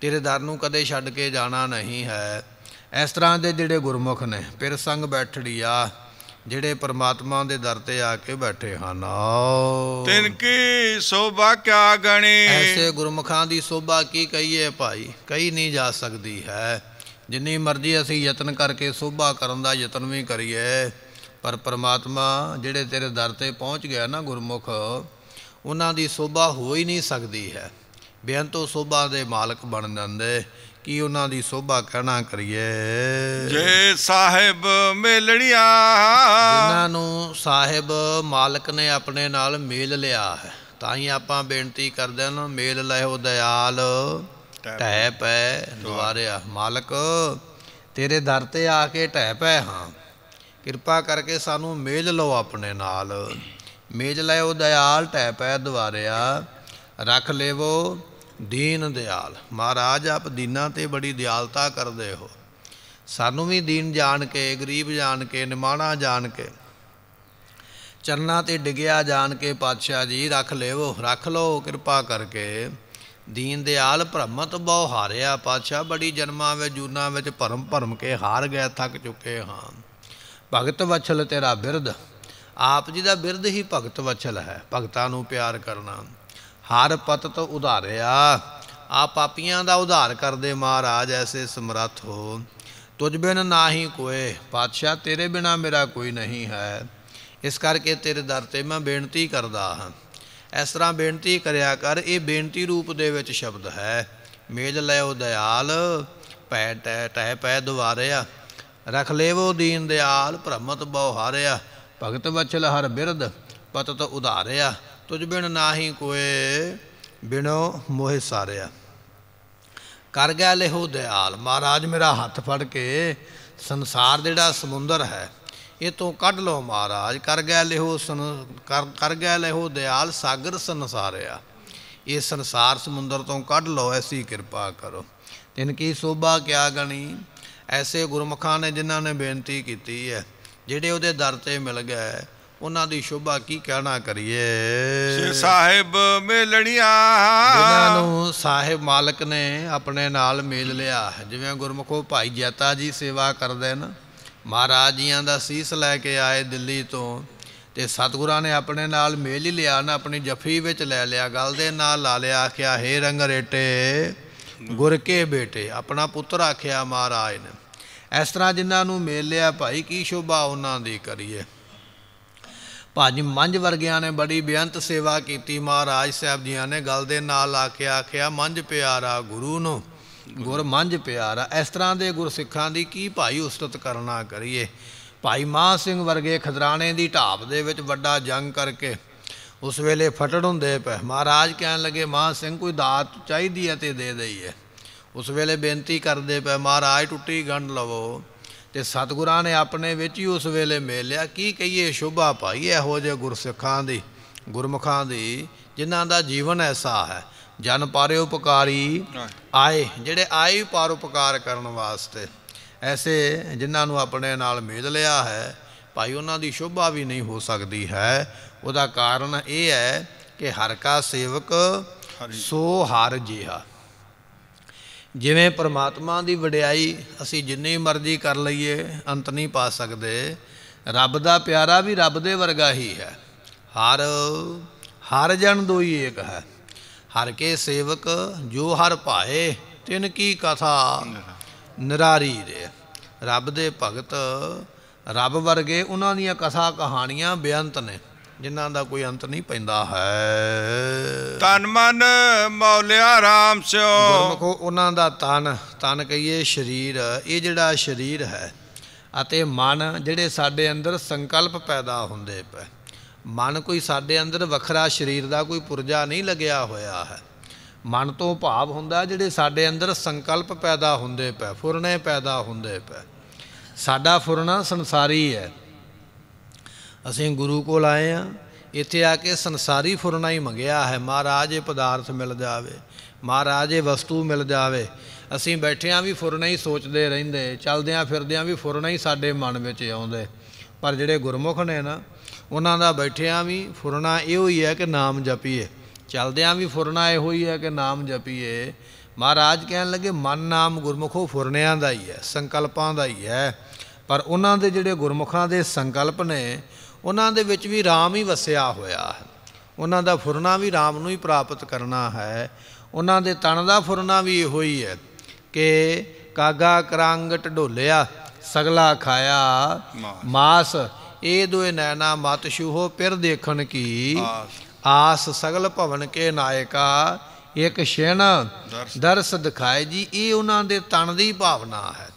ਤੇਰੇ ਦਰ ਨੂੰ ਕਦੇ ਛੱਡ ਕੇ ਜਾਣਾ ਨਹੀਂ ਹੈ ਇਸ ਤਰ੍ਹਾਂ ਦੇ ਜਿਹੜੇ ਗੁਰਮੁਖ ਨੇ ਪਿਰ ਸੰਗ ਬੈਠੜੀਆ ਜਿਹੜੇ ਪਰਮਾਤਮਾ ਦੇ ਦਰ ਤੇ ਆ ਕੇ ਬੈਠੇ ਹਨ ਆਓ ਤਿਨ ਕੀ ਸੋਭਾ ਕਿਆ ਗਣੀ ਐਸੇ ਗੁਰਮੁਖਾਂ ਦੀ ਸੋਭਾ ਕੀ ਕਹੀਏ ਭਾਈ ਕਹੀ ਨਹੀਂ ਜਾ ਸਕਦੀ ਹੈ ਜਿੰਨੀ ਮਰਜ਼ੀ ਅਸੀਂ ਯਤਨ ਕਰਕੇ ਸੋਭਾ ਕਰਨ ਦਾ ਯਤਨ ਵੀ ਕਰੀਏ ਪਰ ਪਰਮਾਤਮਾ ਜਿਹੜੇ ਤੇਰੇ ਦਰ ਤੇ ਪਹੁੰਚ ਗਿਆ ਨਾ ਗੁਰਮੁਖ ਉਹਨਾਂ ਦੀ ਸੋਭਾ ਹੋ ਹੀ ਨਹੀਂ ਸਕਦੀ ਹੈ ਬੇਅੰਤੋ ਸੋਭਾ ਦੇ ਮਾਲਕ ਬਣ ਜਾਂਦੇ ਕੀ ਉਹਨਾਂ ਦੀ ਸੋਭਾ ਕਹਿਣਾ ਕਰੀਏ ਜੇ ਸਾਹਿਬ ਮੇਲਣੀਆਂ ਜਿਨ੍ਹਾਂ ਨੂੰ ਸਾਹਿਬ ਮਾਲਕ ਨੇ ਆਪਣੇ ਨਾਲ ਮੇਲ ਲਿਆ ਹੈ ਤਾਂ ਹੀ ਆਪਾਂ ਬੇਨਤੀ ਕਰਦੇ ਹਾਂ ਮੇਲ ਲੈਓ ਦਿਆਲ ਟਹਿ ਪੈ ਦੁਆਰਿਆ ਮਾਲਕ ਤੇਰੇ ਦਰ ਤੇ ਆ ਕੇ ਟਹਿ ਪੈ ਹਾਂ ਕਿਰਪਾ ਕਰਕੇ ਸਾਨੂੰ ਮੇਲ ਲਓ ਆਪਣੇ ਨਾਲ ਮੇਲ ਲੈਓ ਦਿਆਲ ਟਹਿ ਪੈ ਦੁਆਰਿਆ ਰੱਖ ਲੇਵੋ ਦੀਨ ਦਿਆਲ ਮਹਾਰਾਜ ਆਪ ਦੀਨਾਂ ਤੇ ਬੜੀ ਦਿਆਲਤਾ ਕਰਦੇ ਹੋ ਸਾਨੂੰ ਵੀ ਦੀਨ ਜਾਣ ਕੇ ਗਰੀਬ ਜਾਣ ਕੇ ਨਿਮਾਣਾ ਜਾਣ ਕੇ ਚਰਨਾ ਤੇ ਡਿਗਿਆ ਜਾਣ ਕੇ ਪਾਤਸ਼ਾਹ ਜੀ ਰੱਖ ਲੇਵੋ ਰੱਖ ਲਓ ਕਿਰਪਾ ਕਰਕੇ ਦੀਨ ਦਿਆਲ ਭ੍ਰਮਤ ਬਹੁ ਹਾਰਿਆ ਪਾਤਸ਼ਾਹ ਬੜੀ ਜਨਮਾਂ ਵਿੱਚ ਜੂਨਾ ਵਿੱਚ ਭਰਮ ਭਰਮ ਕੇ ਹਾਰ ਗਏ ਥੱਕ ਚੁੱਕੇ ਹਾਂ ਭਗਤ ਵਛਲ ਤੇਰਾ ਬਿਰਧ ਆਪ ਜੀ ਦਾ ਬਿਰਧ ਹੀ ਭਗਤ ਵਛਲ ਹੈ ਭਗਤਾਂ ਨੂੰ ਪਿਆਰ ਕਰਨਾ ਹਰ ਪਤ ਤੋਂ ਉਧਾਰਿਆ ਆ ਪਾਪੀਆਂ ਦਾ ਉਧਾਰ ਕਰਦੇ ਮਹਾਰਾਜ ਐਸੇ ਸਮਰੱਥ ਹੋ ਤੁਝ ਬਿਨ ਨਾਹੀ ਕੋਏ ਪਾਤਸ਼ਾਹ ਤੇਰੇ ਬਿਨਾ ਮੇਰਾ ਕੋਈ ਨਹੀਂ ਹੈ ਇਸ ਕਰਕੇ ਤੇਰੇ ਦਰ ਤੇ ਮੈਂ ਬੇਨਤੀ ਕਰਦਾ ਹਾਂ ਇਸ ਤਰ੍ਹਾਂ ਬੇਨਤੀ ਕਰਿਆ ਕਰ ਇਹ ਬੇਨਤੀ ਰੂਪ ਦੇ ਵਿੱਚ ਸ਼ਬਦ ਹੈ ਮੇਜ ਉਹ ਦਿਆਲ ਪੈ ਟੈ ਪੈ ਦਵਾਰਿਆ ਰਖ ਲੇਵੋ ਦੀਨ ਦਿਆਲ ਭ੍ਰਮਤ ਬਹੁ ਹਾਰਿਆ ਭਗਤ ਬਚਲ ਹਰ ਬਿਰਦ ਪਤ ਤੋ ਉਧਾਰਿਆ ਤੁਝ ਬਿਨ ਨਾਹੀ ਕੋਏ ਬਿਨੋ ਮੋਹ ਸਾਰਿਆ ਕਰ ਗਿਆ ਲਿਹੋ ਦਿਆਲ ਮਹਾਰਾਜ ਮੇਰਾ ਹੱਥ ਫੜ ਕੇ ਸੰਸਾਰ ਜਿਹੜਾ ਸਮੁੰਦਰ ਹੈ ਇਹ ਤੋਂ ਕੱਢ ਲਓ ਮਹਾਰਾਜ ਕਰ ਗਿਆ ਲਹੋ ਕਰ ਗਿਆ ਲਿਹੋ ਦਿਆਲ ਸਾਗਰ ਸੰਸਾਰਿਆ ਇਹ ਸੰਸਾਰ ਸਮੁੰਦਰ ਤੋਂ ਕੱਢ ਲਓ ਐਸੀ ਕਿਰਪਾ ਕਰੋ ਤਿੰਨ ਕੀ ਸੋਭਾ ਕਿਆ ਗਣੀ ਐਸੇ ਗੁਰਮਖਾਂ ਨੇ ਜਿਨ੍ਹਾਂ ਨੇ ਬੇਨਤੀ ਕੀਤੀ ਹੈ ਜਿਹੜੇ ਉਹਦੇ ਦਰ ਤੇ ਮਿਲ ਗਏ ਉਹਨਾਂ ਦੀ ਸ਼ੋਭਾ ਕੀ ਕਹਿਣਾ ਕਰੀਏ ਸੇ ਸਾਹਿਬ ਮਿਲਣੀਆਂ ਜਿਨ੍ਹਾਂ ਨੂੰ ਸਾਹਿਬ ਮਾਲਕ ਨੇ ਆਪਣੇ ਨਾਲ ਮੇਲ ਲਿਆ ਜਿਵੇਂ ਗੁਰਮਖੋ ਭਾਈ ਜੈਤਾ ਜੀ ਸੇਵਾ ਕਰਦੇ ਨਾ ਮਹਾਰਾਜ ਜੀਆਂ ਦਾ ਸੀਸ ਲੈ ਕੇ ਆਏ ਦਿੱਲੀ ਤੋਂ ਤੇ ਸਤਿਗੁਰਾਂ ਨੇ ਆਪਣੇ ਨਾਲ ਮੇਲ ਹੀ ਲਿਆ ਨਾ ਆਪਣੀ ਜਫੀ ਵਿੱਚ ਲੈ ਲਿਆ ਗੱਲ ਦੇ ਨਾਲ ਲਾ ਲਿਆ ਆਖਿਆ ਹੇ ਰੇਟੇ ਗੁਰ ਕੇ ਬੇਟੇ ਆਪਣਾ ਪੁੱਤਰ ਆਖਿਆ ਮਹਾਰਾਜ ਨੇ ਇਸ ਤਰ੍ਹਾਂ ਜਿਨ੍ਹਾਂ ਨੂੰ ਮੇਲ ਲਿਆ ਭਾਈ ਕੀ ਸ਼ੋਭਾ ਉਹਨਾਂ ਦੀ ਕਰੀਏ ਭਾਜੀ ਮੰਝ ਵਰਗਿਆਂ ਨੇ ਬੜੀ ਬੇਅੰਤ ਸੇਵਾ ਕੀਤੀ ਮਹਾਰਾਜ ਸਾਹਿਬ ਜੀਆਂ ਨੇ ਗੱਲ ਦੇ ਨਾਲ ਆ ਕੇ ਆਖਿਆ ਮੰਝ ਪਿਆਰਾ ਗੁਰੂ ਨੂੰ ਗੁਰ ਮੰਝ ਪਿਆਰਾ ਇਸ ਤਰ੍ਹਾਂ ਦੇ ਗੁਰਸਿੱਖਾਂ ਦੀ ਕੀ ਭਾਈ ਉਸਤਤ ਕਰਨਾ ਕਰੀਏ ਭਾਈ ਮਾਹ ਸਿੰਘ ਵਰਗੇ ਖਜ਼ਰਾਣੇ ਦੀ ਢਾਬ ਦੇ ਵਿੱਚ ਵੱਡਾ ਜੰਗ ਕਰਕੇ ਉਸ ਵੇਲੇ ਫਟੜ ਹੁੰਦੇ ਪਏ ਮਹਾਰਾਜ ਕਹਿਣ ਲੱਗੇ ਮਾਹ ਸਿੰਘ ਕੋਈ ਦਾਤ ਚਾਹੀਦੀ ਹੈ ਤੇ ਦੇ ਦਈਏ ਉਸ ਵੇਲੇ ਬੇਨਤੀ ਕਰਦੇ ਪਏ ਮਹਾਰਾਜ ਟੁੱਟੀ ਗੰਢ ਲਵੋ ਤੇ ਸਤਿਗੁਰਾਂ ਨੇ ਆਪਣੇ ਵਿੱਚ ਹੀ ਉਸ ਵੇਲੇ ਮੇਲ ਲਿਆ ਕੀ ਕਹੀਏ ਸ਼ੋਭਾ ਭਾਈ ਇਹੋ ਜਿਹੇ ਗੁਰਸਿੱਖਾਂ ਦੀ ਗੁਰਮੁਖਾਂ ਦੀ ਜਿਨ੍ਹਾਂ ਦਾ ਜੀਵਨ ਐਸਾ ਹੈ ਜਨ ਪਾਰੇ ਉਪਕਾਰੀ ਆਏ ਜਿਹੜੇ ਆਏ ਪਾਰ ਉਪਕਾਰ ਕਰਨ ਵਾਸਤੇ ਐਸੇ ਜਿਨ੍ਹਾਂ ਨੂੰ ਆਪਣੇ ਨਾਲ ਮੇਲ ਲਿਆ ਹੈ ਭਾਈ ਉਹਨਾਂ ਦੀ ਸ਼ੋਭਾ ਵੀ ਨਹੀਂ ਹੋ ਸਕਦੀ ਹੈ ਉਹਦਾ ਕਾਰਨ ਇਹ ਹੈ ਕਿ ਹਰ ਕਾ ਸੇਵਕ ਸੋ ਹਰ ਜਿਹਾ ਜਿਵੇਂ ਪਰਮਾਤਮਾ ਦੀ ਵਡਿਆਈ ਅਸੀਂ ਜਿੰਨੀ ਮਰਜ਼ੀ ਕਰ ਲਈਏ ਅੰਤ ਨਹੀਂ ਪਾ ਸਕਦੇ ਰੱਬ ਦਾ ਪਿਆਰਾ ਵੀ ਰੱਬ ਦੇ ਵਰਗਾ ਹੀ ਹੈ ਹਰ ਹਰ ਜਨ ਦੋਈ ਏਕ ਹੈ ਹਰ ਕੇ ਸੇਵਕ ਜੋ ਹਰ ਭਾਏ ਤਿਨ ਕੀ ਕਥਾ ਨਰਾਰੀ ਰੇ ਰੱਬ ਦੇ ਭਗਤ ਰੱਬ ਵਰਗੇ ਉਹਨਾਂ ਦੀਆਂ ਕਥਾ ਕਹਾਣੀਆਂ ਬੇਅੰਤ ਨੇ ਜਿਨ੍ਹਾਂ ਦਾ ਕੋਈ ਅੰਤ ਨਹੀਂ ਪੈਂਦਾ ਹੈ ਤਨ ਮਨ ਮੌਲਿਆ ਰਾਮ ਸਿਓ ਗੁਰਮਖੋ ਉਹਨਾਂ ਦਾ ਤਨ ਤਨ ਕਹੀਏ ਸਰੀਰ ਇਹ ਜਿਹੜਾ ਸਰੀਰ ਹੈ ਅਤੇ ਮਨ ਜਿਹੜੇ ਸਾਡੇ ਅੰਦਰ ਸੰਕਲਪ ਪੈਦਾ ਹੁੰਦੇ ਪਏ ਮਨ ਕੋਈ ਸਾਡੇ ਅੰਦਰ ਵੱਖਰਾ ਸਰੀਰ ਦਾ ਕੋਈ ਪੁਰਜਾ ਨਹੀਂ ਲੱਗਿਆ ਹੋਇਆ ਹੈ ਮਨ ਤੋਂ ਭਾਵ ਹੁੰਦਾ ਜਿਹੜੇ ਸਾਡੇ ਅੰਦਰ ਸੰਕਲਪ ਪੈਦਾ ਹੁੰਦੇ ਪਏ ਫੁਰਨੇ ਪੈਦਾ ਹੁੰਦੇ ਪਏ ਸਾਡਾ ਫੁਰਨਾ ਸੰਸਾਰੀ ਹੈ ਅਸੀਂ ਗੁਰੂ ਕੋਲ ਆਏ ਆ ਇੱਥੇ ਆ ਕੇ ਸੰਸਾਰੀ ਫੁਰਨਾ ਹੀ ਮੰਗਿਆ ਹੈ ਮਹਾਰਾਜ ਇਹ ਪਦਾਰਥ ਮਿਲ ਜਾਵੇ ਮਹਾਰਾਜ ਇਹ ਵਸਤੂ ਮਿਲ ਜਾਵੇ ਅਸੀਂ ਬੈਠਿਆਂ ਵੀ ਫੁਰਨਾ ਹੀ ਸੋਚਦੇ ਰਹਿੰਦੇ ਫਿਰਦੇ ਫਿਰਦਿਆਂ ਵੀ ਫੁਰਨਾ ਹੀ ਸਾਡੇ ਮਨ ਵਿੱਚ ਆਉਂਦੇ ਪਰ ਜਿਹੜੇ ਗੁਰਮੁਖ ਨੇ ਨਾ ਉਹਨਾਂ ਦਾ ਬੈਠਿਆਂ ਵੀ ਫੁਰਨਾ ਇਹੋ ਹੀ ਹੈ ਕਿ ਨਾਮ ਜਪੀਏ ਚੱਲਦਿਆਂ ਵੀ ਫੁਰਨਾ ਇਹੋ ਹੀ ਹੈ ਕਿ ਨਾਮ ਜਪੀਏ ਮਹਾਰਾਜ ਕਹਿਣ ਲੱਗੇ ਮਨ ਨਾਮ ਗੁਰਮੁਖੋ ਫੁਰਨਿਆਂ ਦਾ ਹੀ ਹੈ ਸੰਕਲਪਾਂ ਦਾ ਹੀ ਹੈ ਪਰ ਉਹਨਾਂ ਦੇ ਜਿਹੜੇ ਗੁਰਮੁਖਾਂ ਦੇ ਸੰਕਲਪ ਨੇ ਉਹਨਾਂ ਦੇ ਵਿੱਚ ਵੀ ਰਾਮ ਹੀ ਵਸਿਆ ਹੋਇਆ ਹੈ ਉਹਨਾਂ ਦਾ ਫੁਰਨਾ ਵੀ ਰਾਮ ਨੂੰ ਹੀ ਪ੍ਰਾਪਤ ਕਰਨਾ ਹੈ ਉਹਨਾਂ ਦੇ ਤਣ ਦਾ ਫੁਰਨਾ ਵੀ ਇਹੋ ਹੀ ਹੈ ਕਿ ਕਾਗਾ ਕਰਾਂਗ ਢੋਲਿਆ ਸਗਲਾ ਖਾਇਆ ਮਾਸ ਇਹ ਦੋਏ ਨੈਣਾ ਮਤ ਸ਼ੂਹੋ ਪਿਰ ਦੇਖਣ ਕੀ ਆਸ ਸਗਲ ਭਵਨ ਕੇ ਨਾਇਕਾ ਇੱਕ ਛਿਣ ਦਰਸ ਦਿਖਾਏ ਜੀ ਇਹ ਉਹਨਾਂ ਦੇ ਤਨ ਦੀ ਭਾਵਨਾ ਹੈ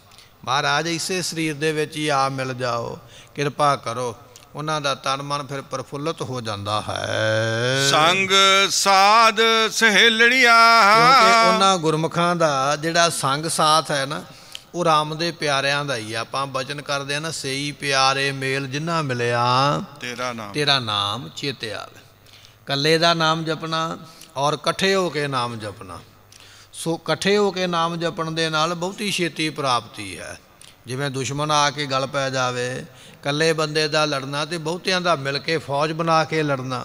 ਮਹਾਰਾਜ ਇਸੇ ਸਰੀਰ ਦੇ ਵਿੱਚ ਹੀ ਆ ਮਿਲ ਜਾਓ ਕਿਰਪਾ ਕਰੋ ਉਹਨਾਂ ਦਾ ਤਨ ਮਨ ਫਿਰ ਪ੍ਰਫੁੱਲਤ ਹੋ ਜਾਂਦਾ ਹੈ ਸੰਗ ਸਾਧ ਸਹੇਲੜੀਆਂ ਕਿਉਂਕਿ ਉਹਨਾਂ ਗੁਰਮਖਾਂ ਦਾ ਜਿਹੜਾ ਸੰਗ ਸਾਥ ਹੈ ਨਾ ਉਹ ਰਾਮ ਦੇ ਪਿਆਰਿਆਂ ਦਾ ਹੀ ਆ ਆਪਾਂ ਬਚਨ ਕਰਦੇ ਆ ਨਾ ਸਈ ਪਿਆਰੇ ਮੇਲ ਜਿਨ੍ਹਾਂ ਮਿਲਿਆ ਤੇਰਾ ਨਾਮ ਤੇਰਾ ਨਾਮ ਚੇਤੇ ਆਵੇ ਕੱਲੇ ਦਾ ਨਾਮ ਜਪਣਾ ਔਰ ਇਕੱਠੇ ਹੋ ਕੇ ਨਾਮ ਜਪਣਾ ਸੋ ਇਕੱਠੇ ਹੋ ਕੇ ਨਾਮ ਜਪਣ ਦੇ ਨਾਲ ਬਹੁਤੀ ਛੇਤੀ ਪ੍ਰਾਪਤੀ ਹੈ ਜਿਵੇਂ ਦੁਸ਼ਮਣ ਆ ਕੇ ਗਲ ਪੈ ਜਾਵੇ ਇਕੱਲੇ ਬੰਦੇ ਦਾ ਲੜਨਾ ਤੇ ਬਹੁਤਿਆਂ ਦਾ ਮਿਲ ਕੇ ਫੌਜ ਬਣਾ ਕੇ ਲੜਨਾ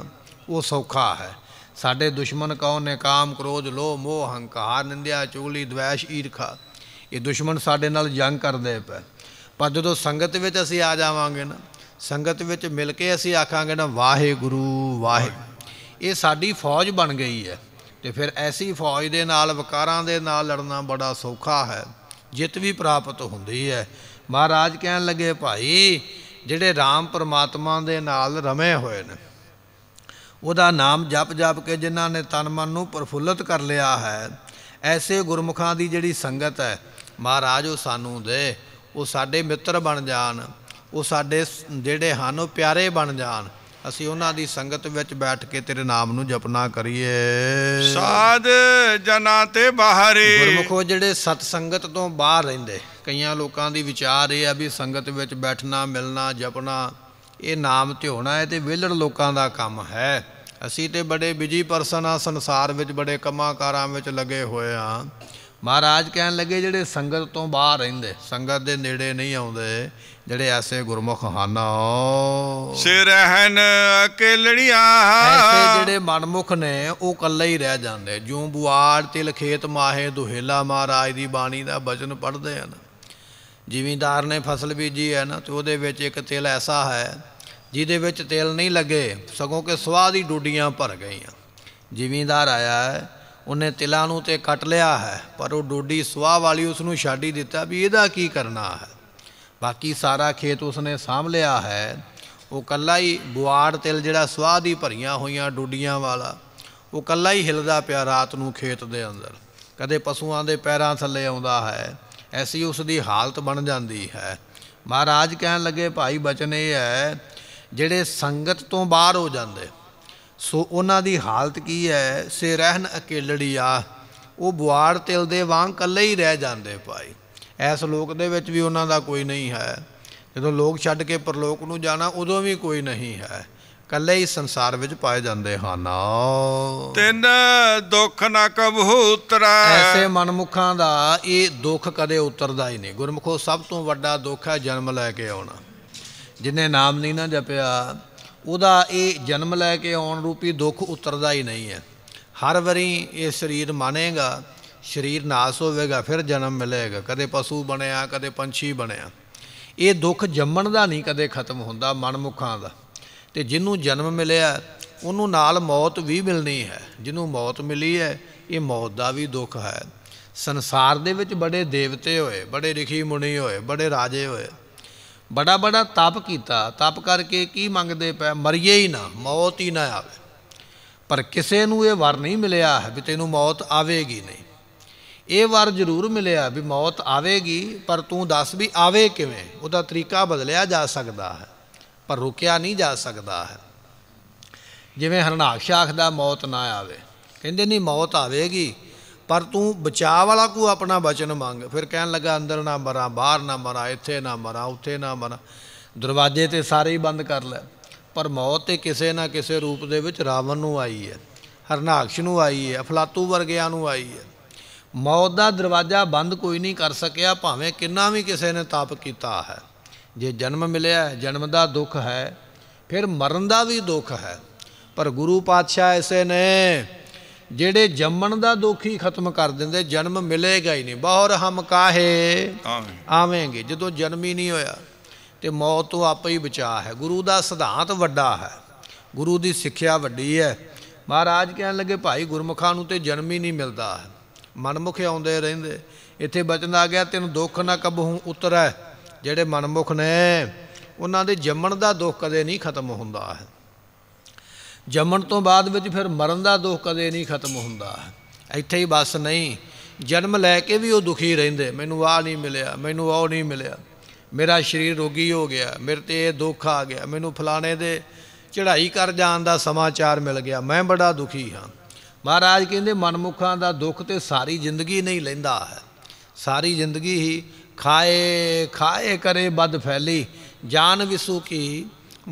ਉਹ ਸੌਖਾ ਹੈ ਸਾਡੇ ਦੁਸ਼ਮਣ ਕੌਣ ਨੇ ਕਾਮ ਕ੍ਰੋਧ ਲੋਭ ਮੋਹ ਹੰਕਾਰ ਨਿੰਦਿਆ ਚੁਗਲੀ ਦ્વੈਸ਼ ਈਰਖਾ ਇਹ ਦੁਸ਼ਮਣ ਸਾਡੇ ਨਾਲ ਜੰਗ ਕਰਦੇ ਪਏ ਪਰ ਜਦੋਂ ਸੰਗਤ ਵਿੱਚ ਅਸੀਂ ਆ ਜਾਵਾਂਗੇ ਨਾ ਸੰਗਤ ਵਿੱਚ ਮਿਲ ਕੇ ਅਸੀਂ ਆਖਾਂਗੇ ਨਾ ਵਾਹਿਗੁਰੂ ਵਾਹਿ ਇਹ ਸਾਡੀ ਫੌਜ ਬਣ ਗਈ ਹੈ ਤੇ ਫਿਰ ਐਸੀ ਫੌਜ ਦੇ ਨਾਲ ਵਕਾਰਾਂ ਦੇ ਨਾਲ ਲੜਨਾ ਬੜਾ ਸੌਖਾ ਹੈ ਜਿੱਤ ਵੀ ਪ੍ਰਾਪਤ ਹੁੰਦੀ ਹੈ ਮਹਾਰਾਜ ਕਹਿਣ ਲੱਗੇ ਭਾਈ ਜਿਹੜੇ RAM ਪਰਮਾਤਮਾ ਦੇ ਨਾਲ ਰਮੇ ਹੋਏ ਨੇ ਉਹਦਾ ਨਾਮ ਜਪ ਜਪ ਕੇ ਜਿਨ੍ਹਾਂ ਨੇ ਤਨ ਮਨ ਨੂੰ ਪਰਫੁੱਲਤ ਕਰ ਲਿਆ ਹੈ ਐਸੇ ਗੁਰਮੁਖਾਂ ਦੀ ਜਿਹੜੀ ਸੰਗਤ ਹੈ ਮਹਾਰਾਜ ਉਹ ਸਾਨੂੰ ਦੇ ਉਹ ਸਾਡੇ ਮਿੱਤਰ ਬਣ ਜਾਣ ਉਹ ਸਾਡੇ ਜਿਹੜੇ ਹਨ ਉਹ ਪਿਆਰੇ ਬਣ ਜਾਣ ਅਸੀਂ ਉਹਨਾਂ ਦੀ ਸੰਗਤ ਵਿੱਚ ਬੈਠ ਕੇ ਤੇਰੇ ਨਾਮ ਨੂੰ ਜਪਨਾ ਕਰੀਏ ਸਾਧ ਜਨਾ ਤੇ ਬਾਹਰੇ ਗੁਰਮੁਖੋ ਜਿਹੜੇ ਸਤ ਸੰਗਤ ਤੋਂ ਬਾਹਰ ਰਹਿੰਦੇ ਕਈਆਂ ਲੋਕਾਂ ਦੀ ਵਿਚਾਰ ਇਹ ਆ ਵੀ ਸੰਗਤ ਵਿੱਚ ਬੈਠਣਾ ਮਿਲਣਾ ਜਪਣਾ ਇਹ ਨਾਮ ਧਿਉਣਾ ਹੈ ਤੇ ਵਿਹਲੜ ਲੋਕਾਂ ਦਾ ਕੰਮ ਹੈ ਅਸੀਂ ਤੇ ਬੜੇ ਬਿਜੀ ਪਰਸਨ ਆ ਸੰਸਾਰ ਵਿੱਚ ਬੜੇ ਕੰਮਾਂ ਵਿੱਚ ਲੱਗੇ ਹੋਏ ਆ ਮਹਾਰਾਜ ਕਹਿਣ ਲੱਗੇ ਜਿਹੜੇ ਸੰਗਤ ਤੋਂ ਬਾਹਰ ਰਹਿੰਦੇ ਸੰਗਤ ਦੇ ਨੇੜੇ ਨਹੀਂ ਆਉਂਦੇ ਜਿਹੜੇ ਐਸੇ ਗੁਰਮੁਖ ਹਨ ਸਿਰਹਨ ਅਕੇਲੜੀਆਂ ਐਸੇ ਜਿਹੜੇ ਮਨਮੁਖ ਨੇ ਉਹ ਇਕੱਲੇ ਹੀ ਰਹਿ ਜਾਂਦੇ ਜਿਉਂ ਬੁਆੜ ਤਿਲ ਖੇਤ ਮਾਹੇ ਦੁਹੇਲਾ ਮਹਾਰਾਜ ਦੀ ਬਾਣੀ ਦਾ ਬਚਨ ਪੜ੍ਹਦੇ ਹਨ ਜ਼ਿਮੀਂਦਾਰ ਨੇ ਫਸਲ ਬੀਜੀ ਹੈ ਨਾ ਤੇ ਉਹਦੇ ਵਿੱਚ ਇੱਕ ਤਿਲ ਐਸਾ ਹੈ ਜਿਹਦੇ ਵਿੱਚ ਤਿਲ ਨਹੀਂ ਲੱਗੇ ਸਗੋਂ ਕਿ ਸਵਾਦ ਹੀ ਡੁੱਡੀਆਂ ਭਰ ਗਈਆਂ ਜ਼ਿਮੀਂਦਾਰ ਆਇਆ ਹੈ ਉਹਨੇ ਤਿਲਾਂ ਨੂੰ ਤੇ ਕੱਟ ਲਿਆ ਹੈ ਪਰ ਉਹ ਡੁੱਡੀ ਸਵਾਹ ਵਾਲੀ ਉਸ ਨੂੰ ਛੱਡ ਹੀ ਦਿੱਤਾ ਵੀ ਇਹਦਾ ਕੀ ਕਰਨਾ ਹੈ ਬਾਕੀ ਸਾਰਾ ਖੇਤ ਉਸਨੇ ਸਾਂਭ ਲਿਆ ਹੈ ਉਹ ਕੱਲਾ ਹੀ ਬੁਆੜ ਤਿਲ ਜਿਹੜਾ ਸਵਾਹ ਦੀ ਭਰੀਆਂ ਹੋਈਆਂ ਡੁੱਡੀਆਂ ਵਾਲਾ ਉਹ ਕੱਲਾ ਹੀ ਹਿਲਦਾ ਪਿਆ ਰਾਤ ਨੂੰ ਖੇਤ ਦੇ ਅੰਦਰ ਕਦੇ ਪਸ਼ੂਆਂ ਦੇ ਪੈਰਾਂ ਥੱਲੇ ਆਉਂਦਾ ਹੈ ਐਸੀ ਉਸ ਦੀ ਹਾਲਤ ਬਣ ਜਾਂਦੀ ਹੈ ਮਹਾਰਾਜ ਕਹਿਣ ਲੱਗੇ ਭਾਈ ਬਚਨ ਇਹ ਹੈ ਜਿਹੜੇ ਸੰਗਤ ਤੋਂ ਬਾਹਰ ਹੋ ਜਾਂਦੇ ਸੋ ਉਹਨਾਂ ਦੀ ਹਾਲਤ ਕੀ ਹੈ ਸੇ ਰਹਿਣ ਅਕੇਲੜੀ ਆ ਉਹ ਬੁਆੜ ਤਿਲ ਦੇ ਵਾਂਗ ਇਕੱਲੇ ਹੀ ਰਹਿ ਜਾਂਦੇ ਭਾਈ ਐਸ ਲੋਕ ਦੇ ਵਿੱਚ ਵੀ ਉਹਨਾਂ ਦਾ ਕੋਈ ਨਹੀਂ ਹੈ ਜਦੋਂ ਲੋਕ ਛੱਡ ਕੇ ਪਰਲੋਕ ਨੂੰ ਜਾਣਾ ਉਦੋਂ ਵੀ ਕੋਈ ਨਹੀਂ ਹੈ ਕੱਲੇ ਹੀ ਸੰਸਾਰ ਵਿੱਚ ਪਾਏ ਜਾਂਦੇ ਹਨ ਤਿੰਨ ਦੁੱਖ ਨ ਕਬੂ ਐਸੇ ਮਨਮੁਖਾਂ ਦਾ ਇਹ ਦੁੱਖ ਕਦੇ ਉਤਰਦਾ ਹੀ ਨਹੀਂ ਗੁਰਮਖੋ ਸਭ ਤੋਂ ਵੱਡਾ ਦੁੱਖ ਹੈ ਜਨਮ ਲੈ ਕੇ ਆਉਣਾ ਜਿਨੇ ਨਾਮ ਨਹੀਂ ਨਾ ਜਪਿਆ ਉਹਦਾ ਇਹ ਜਨਮ ਲੈ ਕੇ ਆਉਣ ਰੂਪੀ ਦੁੱਖ ਉਤਰਦਾ ਹੀ ਨਹੀਂ ਹੈ ਹਰ ਵਾਰੀ ਇਹ ਸਰੀਰ ਮਾਨੇਗਾ ਸਰੀਰ ਨਾਸ ਹੋਵੇਗਾ ਫਿਰ ਜਨਮ ਮਿਲੇਗਾ ਕਦੇ ਪਸ਼ੂ ਬਣਿਆ ਕਦੇ ਪੰਛੀ ਬਣਿਆ ਇਹ ਦੁੱਖ ਜੰਮਣ ਦਾ ਨਹੀਂ ਕਦੇ ਖਤਮ ਹੁੰਦਾ ਮਨਮੁਖਾਂ ਦਾ ਤੇ ਜਿਹਨੂੰ ਜਨਮ ਮਿਲਿਆ ਉਹਨੂੰ ਨਾਲ ਮੌਤ ਵੀ ਮਿਲਣੀ ਹੈ ਜਿਹਨੂੰ ਮੌਤ ਮਿਲੀ ਹੈ ਇਹ ਮੌਤ ਦਾ ਵੀ ਦੁੱਖ ਹੈ ਸੰਸਾਰ ਦੇ ਵਿੱਚ ਬੜੇ ਦੇਵਤੇ ਹੋਏ ਬੜੇ ਰਿਖੀ ਮੁਨੀ ਹੋਏ ਬੜੇ ਰਾਜੇ ਹੋਏ ਬੜਾ ਬੜਾ ਤਪ ਕੀਤਾ ਤਪ ਕਰਕੇ ਕੀ ਮੰਗਦੇ ਪਏ ਮਰੀਏ ਹੀ ਨਾ ਮੌਤ ਹੀ ਨਾ ਆਵੇ ਪਰ ਕਿਸੇ ਨੂੰ ਇਹ ਵਰ ਨਹੀਂ ਮਿਲਿਆ ਹੈ ਵੀ ਤੈਨੂੰ ਮੌਤ ਆਵੇਗੀ ਨਹੀਂ ਇਹ ਵਰ ਜ਼ਰੂਰ ਮਿਲਿਆ ਵੀ ਮੌਤ ਆਵੇਗੀ ਪਰ ਤੂੰ ਦੱਸ ਵੀ ਆਵੇ ਕਿਵੇਂ ਉਹਦਾ ਤਰੀਕਾ ਬਦਲਿਆ ਜਾ ਸਕਦਾ ਹੈ ਪਰ ਰੁਕਿਆ ਨਹੀਂ ਜਾ ਸਕਦਾ ਹੈ ਜਿਵੇਂ ਹਰਨਾਕਸ਼ ਆਖਦਾ ਮੌਤ ਨਾ ਆਵੇ ਕਹਿੰਦੇ ਨਹੀਂ ਮੌਤ ਆਵੇਗੀ ਪਰ ਤੂੰ ਬਚਾਅ ਵਾਲਾ ਕੋ ਆਪਣਾ ਬਚਨ ਮੰਗ ਫਿਰ ਕਹਿਣ ਲੱਗਾ ਅੰਦਰ ਨਾ ਮਰਾ ਬਾਹਰ ਨਾ ਮਰਾ ਇੱਥੇ ਨਾ ਮਰਾ ਉੱਥੇ ਨਾ ਮਰਾ ਦਰਵਾਜ਼ੇ ਤੇ ਸਾਰੇ ਹੀ ਬੰਦ ਕਰ ਲੈ ਪਰ ਮੌਤ ਤੇ ਕਿਸੇ ਨਾ ਕਿਸੇ ਰੂਪ ਦੇ ਵਿੱਚ ਰਾਵਣ ਨੂੰ ਆਈ ਹੈ ਹਰਨਾਕਸ਼ ਨੂੰ ਆਈ ਹੈ ਅਫਲਾਤੂ ਵਰਗਿਆਂ ਨੂੰ ਆਈ ਹੈ ਮੌਤ ਦਾ ਦਰਵਾਜ਼ਾ ਬੰਦ ਕੋਈ ਨਹੀਂ ਕਰ ਸਕਿਆ ਭਾਵੇਂ ਕਿੰਨਾ ਵੀ ਕਿਸੇ ਨੇ ਤਪ ਕੀਤਾ ਹੈ ਜੇ ਜਨਮ ਮਿਲਿਆ ਜਨਮ ਦਾ ਦੁੱਖ ਹੈ ਫਿਰ ਮਰਨ ਦਾ ਵੀ ਦੁੱਖ ਹੈ ਪਰ ਗੁਰੂ ਪਾਤਸ਼ਾਹ ਐਸੇ ਨੇ ਜਿਹੜੇ ਜੰਮਣ ਦਾ ਦੁੱਖ ਹੀ ਖਤਮ ਕਰ ਦਿੰਦੇ ਜਨਮ ਮਿਲੇਗਾ ਹੀ ਨਹੀਂ ਬਹੁਰ ਹਮ ਕਾਹੇ ਆਵੇਂਗੇ ਜਦੋਂ ਜਨਮ ਹੀ ਨਹੀਂ ਹੋਇਆ ਤੇ ਮੌਤ ਤੋਂ ਆਪੇ ਹੀ ਬਚਾ ਹੈ ਗੁਰੂ ਦਾ ਸਿਧਾਂਤ ਵੱਡਾ ਹੈ ਗੁਰੂ ਦੀ ਸਿੱਖਿਆ ਵੱਡੀ ਹੈ ਮਹਾਰਾਜ ਕਹਿਣ ਲੱਗੇ ਭਾਈ ਗੁਰਮੁਖਾਂ ਨੂੰ ਤੇ ਜਨਮ ਹੀ ਨਹੀਂ ਮਿਲਦਾ ਮਨਮੁਖ ਆਉਂਦੇ ਰਹਿੰਦੇ ਇੱਥੇ ਬਚਨ ਆ ਗਿਆ ਤੈਨੂੰ ਦੁੱਖ ਨਾ ਕਬਹੂ ਉਤਰੈ ਜਿਹੜੇ ਮਨਮੁਖ ਨੇ ਉਹਨਾਂ ਦੇ ਜੰਮਣ ਦਾ ਦੁੱਖ ਕਦੇ ਨਹੀਂ ਖਤਮ ਹੁੰਦਾ ਹੈ ਜੰਮਣ ਤੋਂ ਬਾਅਦ ਵਿੱਚ ਫਿਰ ਮਰਨ ਦਾ ਦੁੱਖ ਕਦੇ ਨਹੀਂ ਖਤਮ ਹੁੰਦਾ ਇੱਥੇ ਹੀ ਬਸ ਨਹੀਂ ਜਨਮ ਲੈ ਕੇ ਵੀ ਉਹ ਦੁਖੀ ਰਹਿੰਦੇ ਮੈਨੂੰ ਆਹ ਨਹੀਂ ਮਿਲਿਆ ਮੈਨੂੰ ਉਹ ਨਹੀਂ ਮਿਲਿਆ ਮੇਰਾ ਸਰੀਰ ਰੋਗੀ ਹੋ ਗਿਆ ਮੇਰੇ ਤੇ ਇਹ ਦੁੱਖ ਆ ਗਿਆ ਮੈਨੂੰ ਫਲਾਣੇ ਦੇ ਚੜ੍ਹਾਈ ਕਰ ਜਾਣ ਦਾ ਸਮਾਚਾਰ ਮਿਲ ਗਿਆ ਮੈਂ ਬੜਾ ਦੁਖੀ ਹਾਂ ਮਹਾਰਾਜ ਕਹਿੰਦੇ ਮਨਮੁਖਾਂ ਦਾ ਦੁੱਖ ਤੇ ਸਾਰੀ ਜ਼ਿੰਦਗੀ ਨਹੀਂ ਲੈਂਦਾ ਹੈ ਸਾਰੀ ਜ਼ਿੰਦਗੀ ਹੀ ਖਾਏ ਖਾਏ ਕਰੇ ਬਦ ਫੈਲੀ ਜਾਨ ਵਿਸੂ ਕੀ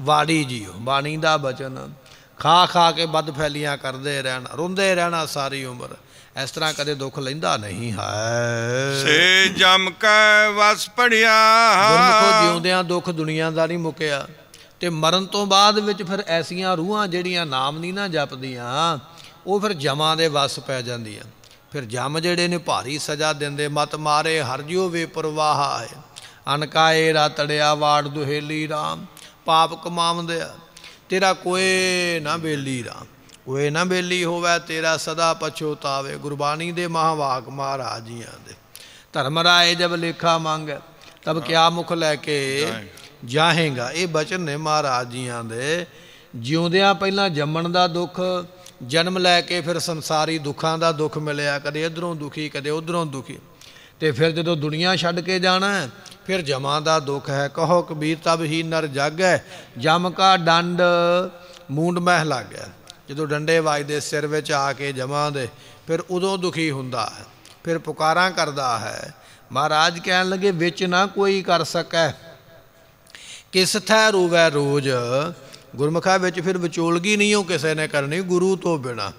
ਵਾੜੀ ਜੀਓ ਬਾਣੀ ਦਾ ਬਚਨ ਖਾ ਖਾ ਕੇ ਬਦ ਫੈਲੀਆਂ ਕਰਦੇ ਰਹਿਣਾ ਰੁੰਦੇ ਰਹਿਣਾ ਸਾਰੀ ਉਮਰ ਇਸ ਤਰ੍ਹਾਂ ਕਦੇ ਦੁੱਖ ਲੈਂਦਾ ਨਹੀਂ ਹੈ ਸੇ ਜਮ ਕੈ ਵਸ ਪੜਿਆ ਗੁਰਮੁਖੋ ਜਿਉਂਦਿਆਂ ਦੁੱਖ ਦੁਨੀਆਦਾਰੀ ਦਾ ਨਹੀਂ ਮੁਕਿਆ ਤੇ ਮਰਨ ਤੋਂ ਬਾਅਦ ਵਿੱਚ ਫਿਰ ਐਸੀਆਂ ਰੂਹਾਂ ਜਿਹੜੀਆਂ ਨਾਮ ਨਹੀਂ ਨਾ ਜਪਦੀਆਂ ਉਹ ਫਿਰ ਜਮਾਂ ਦੇ ਵਸ ਪੈ ਜਾਂਦੀਆਂ ਫਿਰ ਜਮ ਜਿਹੜੇ ਨੇ ਭਾਰੀ ਸਜ਼ਾ ਦਿੰਦੇ ਮਤ ਮਾਰੇ ਹਰ ਜਿਉ ਵੇ ਪਰਵਾਹ ਹੈ ਅਨਕਾਏ ਰਾਤੜਿਆ ਵਾੜ ਦੁਹੇਲੀ RAM ਪਾਪ ਕਮਾਉਂਦੇ ਆ ਤੇਰਾ ਕੋਏ ਨਾ ਬੇਲੀ RAM ਕੋਏ ਨਾ ਬੇਲੀ ਹੋਵੇ ਤੇਰਾ ਸਦਾ ਪਛੋਤਾਵੇ ਗੁਰਬਾਣੀ ਦੇ ਮਹਾਵਾਕ ਮਹਾਰਾਜੀਆਂ ਦੇ ਧਰਮ ਰਾਏ ਜਬ ਲੇਖਾ ਮੰਗੇ ਤਬ ਕਿਆ ਮੁਖ ਲੈ ਕੇ ਜਾਹੇਗਾ ਇਹ ਬਚਨ ਨੇ ਮਹਾਰਾਜ ਦੇ ਜਿਉਂਦਿਆਂ ਪਹਿਲਾਂ ਜੰਮਣ ਦਾ ਦੁੱਖ ਜਨਮ ਲੈ ਕੇ ਫਿਰ ਸੰਸਾਰੀ ਦੁੱਖਾਂ ਦਾ ਦੁੱਖ ਮਿਲਿਆ ਕਦੇ ਇਧਰੋਂ ਦੁਖੀ ਕਦੇ ਉਧਰੋਂ ਦੁਖੀ ਤੇ ਫਿਰ ਜਦੋਂ ਦੁਨੀਆ ਛੱਡ ਕੇ ਜਾਣਾ ਫਿਰ ਜਮਾਂ ਦਾ ਦੁੱਖ ਹੈ ਕਹੋ ਕਬੀਰ ਤਬ ਹੀ ਨਰ ਜਾਗੈ ਜਮ ਕਾ ਡੰਡ ਮੂੰਡ ਮਹਿ ਲੱਗਿਆ ਜਦੋਂ ਡੰਡੇ ਵੱਜਦੇ ਸਿਰ ਵਿੱਚ ਆ ਕੇ ਜਮਾਂ ਦੇ ਫਿਰ ਉਦੋਂ ਦੁਖੀ ਹੁੰਦਾ ਹੈ ਫਿਰ ਪੁਕਾਰਾਂ ਕਰਦਾ ਹੈ ਮਹਾਰਾਜ ਕਹਿਣ ਲੱਗੇ ਵਿੱਚ ਨਾ ਕੋਈ ਕਰ ਸਕੈ ਕਿਸ ਥੈ ਰੂਵੈ ਰੋਜ ਗੁਰਮਖਾ ਵਿੱਚ ਫਿਰ ਵਿਚੋਲਗੀ ਨਹੀਂ ਉਹ ਕਿਸੇ ਨੇ ਕਰਨੀ ਗੁਰੂ ਤੋਂ ਬਿਨਾ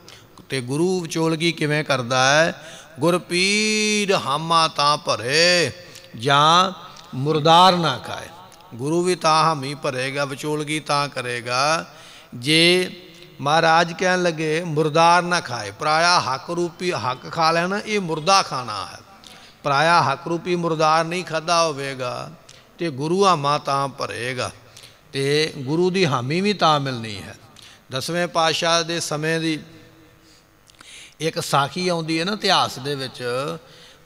ਤੇ ਗੁਰੂ ਵਿਚੋਲਗੀ ਕਿਵੇਂ ਕਰਦਾ ਹੈ ਗੁਰਪੀਰ ਹਾਮਾ ਤਾਂ ਭਰੇ ਜਾਂ ਮੁਰਦਾਰ ਨਾ ਖਾਏ ਗੁਰੂ ਵੀ ਤਾਂ ਹਮੀ ਭਰੇਗਾ ਵਿਚੋਲਗੀ ਤਾਂ ਕਰੇਗਾ ਜੇ ਮਹਾਰਾਜ ਕਹਿਣ ਲੱਗੇ ਮੁਰਦਾਰ ਨਾ ਖਾਏ ਪਰਾਇਆ ਹੱਕ ਰੂਪੀ ਹੱਕ ਖਾ ਲੈਣਾ ਇਹ ਮੁਰਦਾ ਖਾਣਾ ਹੈ ਪਰਾਇਆ ਹੱਕ ਰੂਪੀ ਮੁਰਦਾਰ ਨਹੀਂ ਖਾਦਾ ਹੋਵੇਗਾ ਤੇ ਗੁਰੂ ਆ ਮਾਤਾ ਭਰੇਗਾ ਤੇ ਗੁਰੂ ਦੀ ਹਾਮੀ ਵੀ ਤਾਂ ਮਿਲਣੀ ਹੈ ਦਸਵੇਂ ਪਾਤਸ਼ਾਹ ਦੇ ਸਮੇਂ ਦੀ ਇੱਕ ਸਾਖੀ ਆਉਂਦੀ ਹੈ ਨਾ ਇਤਿਹਾਸ ਦੇ ਵਿੱਚ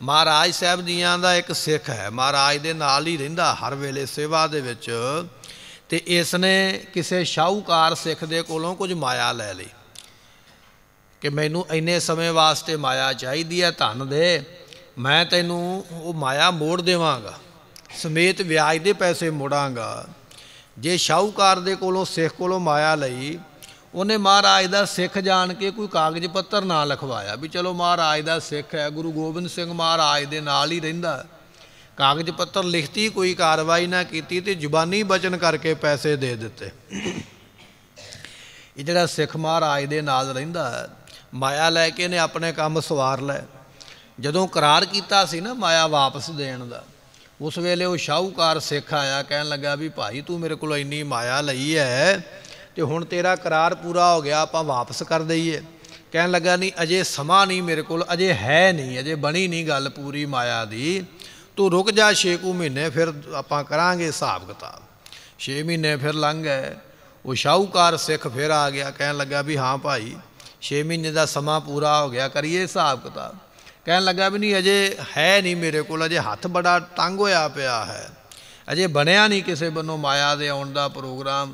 ਮਹਾਰਾਜ ਸਾਹਿਬ ਜੀਆਂ ਦਾ ਇੱਕ ਸਿੱਖ ਹੈ ਮਹਾਰਾਜ ਦੇ ਨਾਲ ਹੀ ਰਹਿੰਦਾ ਹਰ ਵੇਲੇ ਸੇਵਾ ਦੇ ਵਿੱਚ ਤੇ ਇਸ ਨੇ ਕਿਸੇ ਸ਼ਾਹੂਕਾਰ ਸਿੱਖ ਦੇ ਕੋਲੋਂ ਕੁਝ ਮਾਇਆ ਲੈ ਲਈ ਕਿ ਮੈਨੂੰ ਇੰਨੇ ਸਮੇਂ ਵਾਸਤੇ ਮਾਇਆ ਚਾਹੀਦੀ ਹੈ ਧਨ ਦੇ ਮੈਂ ਤੈਨੂੰ ਉਹ ਮਾਇਆ ਮੋੜ ਦੇਵਾਂਗਾ ਸਮੇਤ ਵਿਆਜ ਦੇ ਪੈਸੇ ਮੋੜਾਂਗਾ ਜੇ ਸ਼ਾਹੂਕਾਰ ਦੇ ਕੋਲੋਂ ਸਿੱਖ ਕੋਲੋਂ ਮਾਇਆ ਲਈ ਉਹਨੇ ਮਹਾਰਾਜ ਦਾ ਸਿੱਖ ਜਾਣ ਕੇ ਕੋਈ ਕਾਗਜ਼ ਪੱਤਰ ਨਾ ਲਿਖਵਾਇਆ ਵੀ ਚਲੋ ਮਹਾਰਾਜ ਦਾ ਸਿੱਖ ਹੈ ਗੁਰੂ ਗੋਬਿੰਦ ਸਿੰਘ ਮਹਾਰਾਜ ਦੇ ਨਾਲ ਹੀ ਰਹਿੰਦਾ ਕਾਗਜ਼ ਪੱਤਰ ਲਿਖਤੀ ਕੋਈ ਕਾਰਵਾਈ ਨਾ ਕੀਤੀ ਤੇ ਜ਼ੁਬਾਨੀ ਬਚਨ ਕਰਕੇ ਪੈਸੇ ਦੇ ਦਿੱਤੇ ਇਹ ਜਿਹੜਾ ਸਿੱਖ ਮਹਾਰਾਜ ਦੇ ਨਾਲ ਰਹਿੰਦਾ ਮਾਇਆ ਲੈ ਕੇ ਨੇ ਆਪਣੇ ਕੰਮ ਸਵਾਰ ਲਏ ਜਦੋਂ ਕਰਾਰ ਕੀਤਾ ਸੀ ਨਾ ਮਾਇਆ ਵਾਪਸ ਦੇਣ ਦਾ ਉਸ ਵੇਲੇ ਉਹ ਸ਼ਾਹੂਕਾਰ ਸਿੱਖ ਆਇਆ ਕਹਿਣ ਲੱਗਾ ਵੀ ਭਾਈ ਤੂੰ ਮੇਰੇ ਕੋਲ ਇੰਨੀ ਮਾਇਆ ਲਈ ਹੈ ਤੇ ਹੁਣ ਤੇਰਾ ਕਰਾਰ ਪੂਰਾ ਹੋ ਗਿਆ ਆਪਾਂ ਵਾਪਸ ਕਰ ਦਈਏ ਕਹਿਣ ਲੱਗਾ ਨਹੀਂ ਅਜੇ ਸਮਾਂ ਨਹੀਂ ਮੇਰੇ ਕੋਲ ਅਜੇ ਹੈ ਨਹੀਂ ਅਜੇ ਬਣੀ ਨਹੀਂ ਗੱਲ ਪੂਰੀ ਮਾਇਆ ਦੀ ਤੂੰ ਰੁਕ ਜਾ 6 ਕੁ ਮਹੀਨੇ ਫਿਰ ਆਪਾਂ ਕਰਾਂਗੇ ਹਿਸਾਬ ਕਿਤਾਬ 6 ਮਹੀਨੇ ਫਿਰ ਲੰਘ ਗਏ ਉਹ ਸ਼ਾਹੂਕਾਰ ਸਿੱਖ ਫਿਰ ਆ ਗਿਆ ਕਹਿਣ ਲੱਗਾ ਵੀ ਹਾਂ ਭਾਈ 6 ਮਹੀਨੇ ਦਾ ਸਮਾਂ ਪੂਰਾ ਹੋ ਗਿਆ ਕਰੀਏ ਹਿਸਾਬ ਕਿਤਾਬ ਕਹਿਣ ਲੱਗਾ ਵੀ ਨਹੀਂ ਅਜੇ ਹੈ ਨਹੀਂ ਮੇਰੇ ਕੋਲ ਅਜੇ ਹੱਥ ਬੜਾ ਤੰਗ ਹੋਇਆ ਪਿਆ ਹੈ ਅਜੇ ਬਣਿਆ ਨਹੀਂ ਕਿਸੇ ਬੰਨੋਂ ਮਾਇਆ ਦੇ ਆਉਣ ਦਾ ਪ੍ਰੋਗਰਾਮ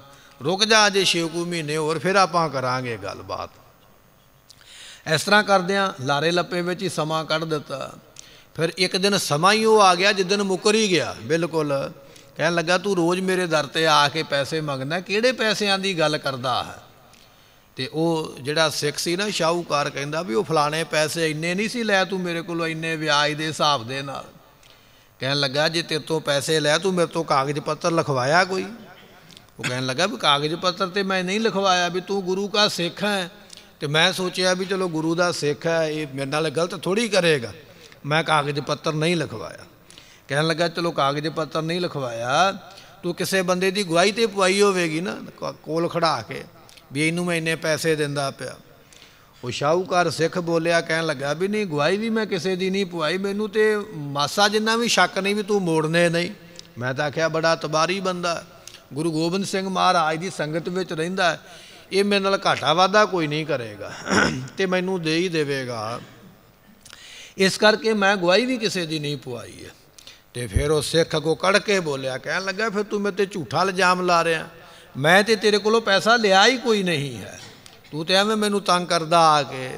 ਰੁਕ ਜਾ ਅਜੇ 6 ਮਹੀਨੇ ਹੋਰ ਫਿਰ ਆਪਾਂ ਕਰਾਂਗੇ ਗੱਲਬਾਤ ਇਸ ਤਰ੍ਹਾਂ ਕਰਦਿਆਂ ਲਾਰੇ ਲੱਪੇ ਵਿੱਚ ਹੀ ਸਮਾਂ ਕੱਢ ਦਿੱਤਾ ਫਿਰ ਇੱਕ ਦਿਨ ਸਮਾਂ ਹੀ ਉਹ ਆ ਗਿਆ ਜਿੱਦਨ ਮੁਕਰ ਹੀ ਗਿਆ ਬਿਲਕੁਲ ਕਹਿਣ ਲੱਗਾ ਤੂੰ ਰੋਜ਼ ਮੇਰੇ ਦਰ ਤੇ ਆ ਕੇ ਪੈਸੇ ਮੰਗਦਾ ਕਿਹੜੇ ਪੈਸਿਆਂ ਦੀ ਗੱਲ ਕਰਦਾ ਹੈ ਤੇ ਉਹ ਜਿਹੜਾ ਸਿੱਖ ਸੀ ਨਾ ਸ਼ਾਹੂਕਾਰ ਕਹਿੰਦਾ ਵੀ ਉਹ ਫਲਾਣੇ ਪੈਸੇ ਇੰਨੇ ਨਹੀਂ ਸੀ ਲੈ ਤੂੰ ਮੇਰੇ ਕੋਲੋਂ ਇੰਨੇ ਵਿਆਜ ਦੇ ਹਿਸਾਬ ਦੇ ਨਾਲ ਕਹਿਣ ਲੱਗਾ ਜੇ ਤੇਰੇ ਤੋਂ ਪੈਸੇ ਲੈ ਤੂੰ ਮੇਰੇ ਤੋਂ ਕਾਗਜ਼ ਪੱਤਰ ਲਿਖਵਾਇਆ ਕੋਈ ਉਹ ਕਹਿਣ ਲੱਗਾ ਵੀ ਕਾਗਜ਼ ਪੱਤਰ ਤੇ ਮੈਂ ਨਹੀਂ ਲਿਖਵਾਇਆ ਵੀ ਤੂੰ ਗੁਰੂ ਦਾ ਸਿੱਖ ਹੈ ਤੇ ਮੈਂ ਸੋਚਿਆ ਵੀ ਚਲੋ ਗੁਰੂ ਦਾ ਸਿੱਖ ਹੈ ਇਹ ਮੇਰੇ ਨਾਲ ਗਲਤ ਥੋੜੀ ਕਰੇਗਾ ਮੈਂ ਕਾਗਜ਼ ਪੱਤਰ ਨਹੀਂ ਲਿਖਵਾਇਆ ਕਹਿਣ ਲੱਗਾ ਚਲੋ ਕਾਗਜ਼ ਪੱਤਰ ਨਹੀਂ ਲਿਖਵਾਇਆ ਤੂੰ ਕਿਸੇ ਬੰਦੇ ਦੀ ਗਵਾਹੀ ਤੇ ਪਵਾਈ ਹੋਵੇਗੀ ਨਾ ਕੋਲ ਖੜਾ ਕੇ ਵੀ ਇਹਨੂੰ ਮੈਂ ਇੰਨੇ ਪੈਸੇ ਦਿੰਦਾ ਪਿਆ ਉਹ ਸ਼ਾਹੂਕਾਰ ਸਿੱਖ ਬੋਲਿਆ ਕਹਿਣ ਲੱਗਾ ਵੀ ਨਹੀਂ ਗਵਾਈ ਵੀ ਮੈਂ ਕਿਸੇ ਦੀ ਨਹੀਂ ਪੁਆਈ ਮੈਨੂੰ ਤੇ ਮਾਸਾ ਜਿੰਨਾ ਵੀ ਸ਼ੱਕ ਨਹੀਂ ਵੀ ਤੂੰ ਮੋੜਨੇ ਨਹੀਂ ਮੈਂ ਤਾਂ ਆਖਿਆ ਬੜਾ ਤਬਾਰੀ ਬੰਦਾ ਗੁਰੂ ਗੋਬਿੰਦ ਸਿੰਘ ਮਹਾਰਾਜ ਦੀ ਸੰਗਤ ਵਿੱਚ ਰਹਿੰਦਾ ਇਹ ਮੇਰੇ ਨਾਲ ਘਾਟਾ ਵਾਦਾ ਕੋਈ ਨਹੀਂ ਕਰੇਗਾ ਤੇ ਮੈਨੂੰ ਦੇ ਹੀ ਦੇਵੇਗਾ ਇਸ ਕਰਕੇ ਮੈਂ ਗਵਾਈ ਵੀ ਕਿਸੇ ਦੀ ਨਹੀਂ ਪੁਆਈ ਹੈ ਤੇ ਫਿਰ ਉਹ ਸਿੱਖ ਕੋ ਕੜ ਕੇ ਬੋਲਿਆ ਕਹਿਣ ਲੱਗਾ ਫਿਰ ਤੂੰ ਮੇਰੇ ਤੇ ਝੂਠਾ ਇਲਜ਼ਾਮ ਲਾ ਰਿਹਾ ਮੈਂ ਤੇ ਤੇਰੇ ਕੋਲੋਂ ਪੈਸਾ ਲਿਆ ਹੀ ਕੋਈ ਨਹੀਂ ਹੈ ਤੂੰ ਤੇ ਐਵੇਂ ਮੈਨੂੰ ਤੰਗ ਕਰਦਾ ਆ ਕੇ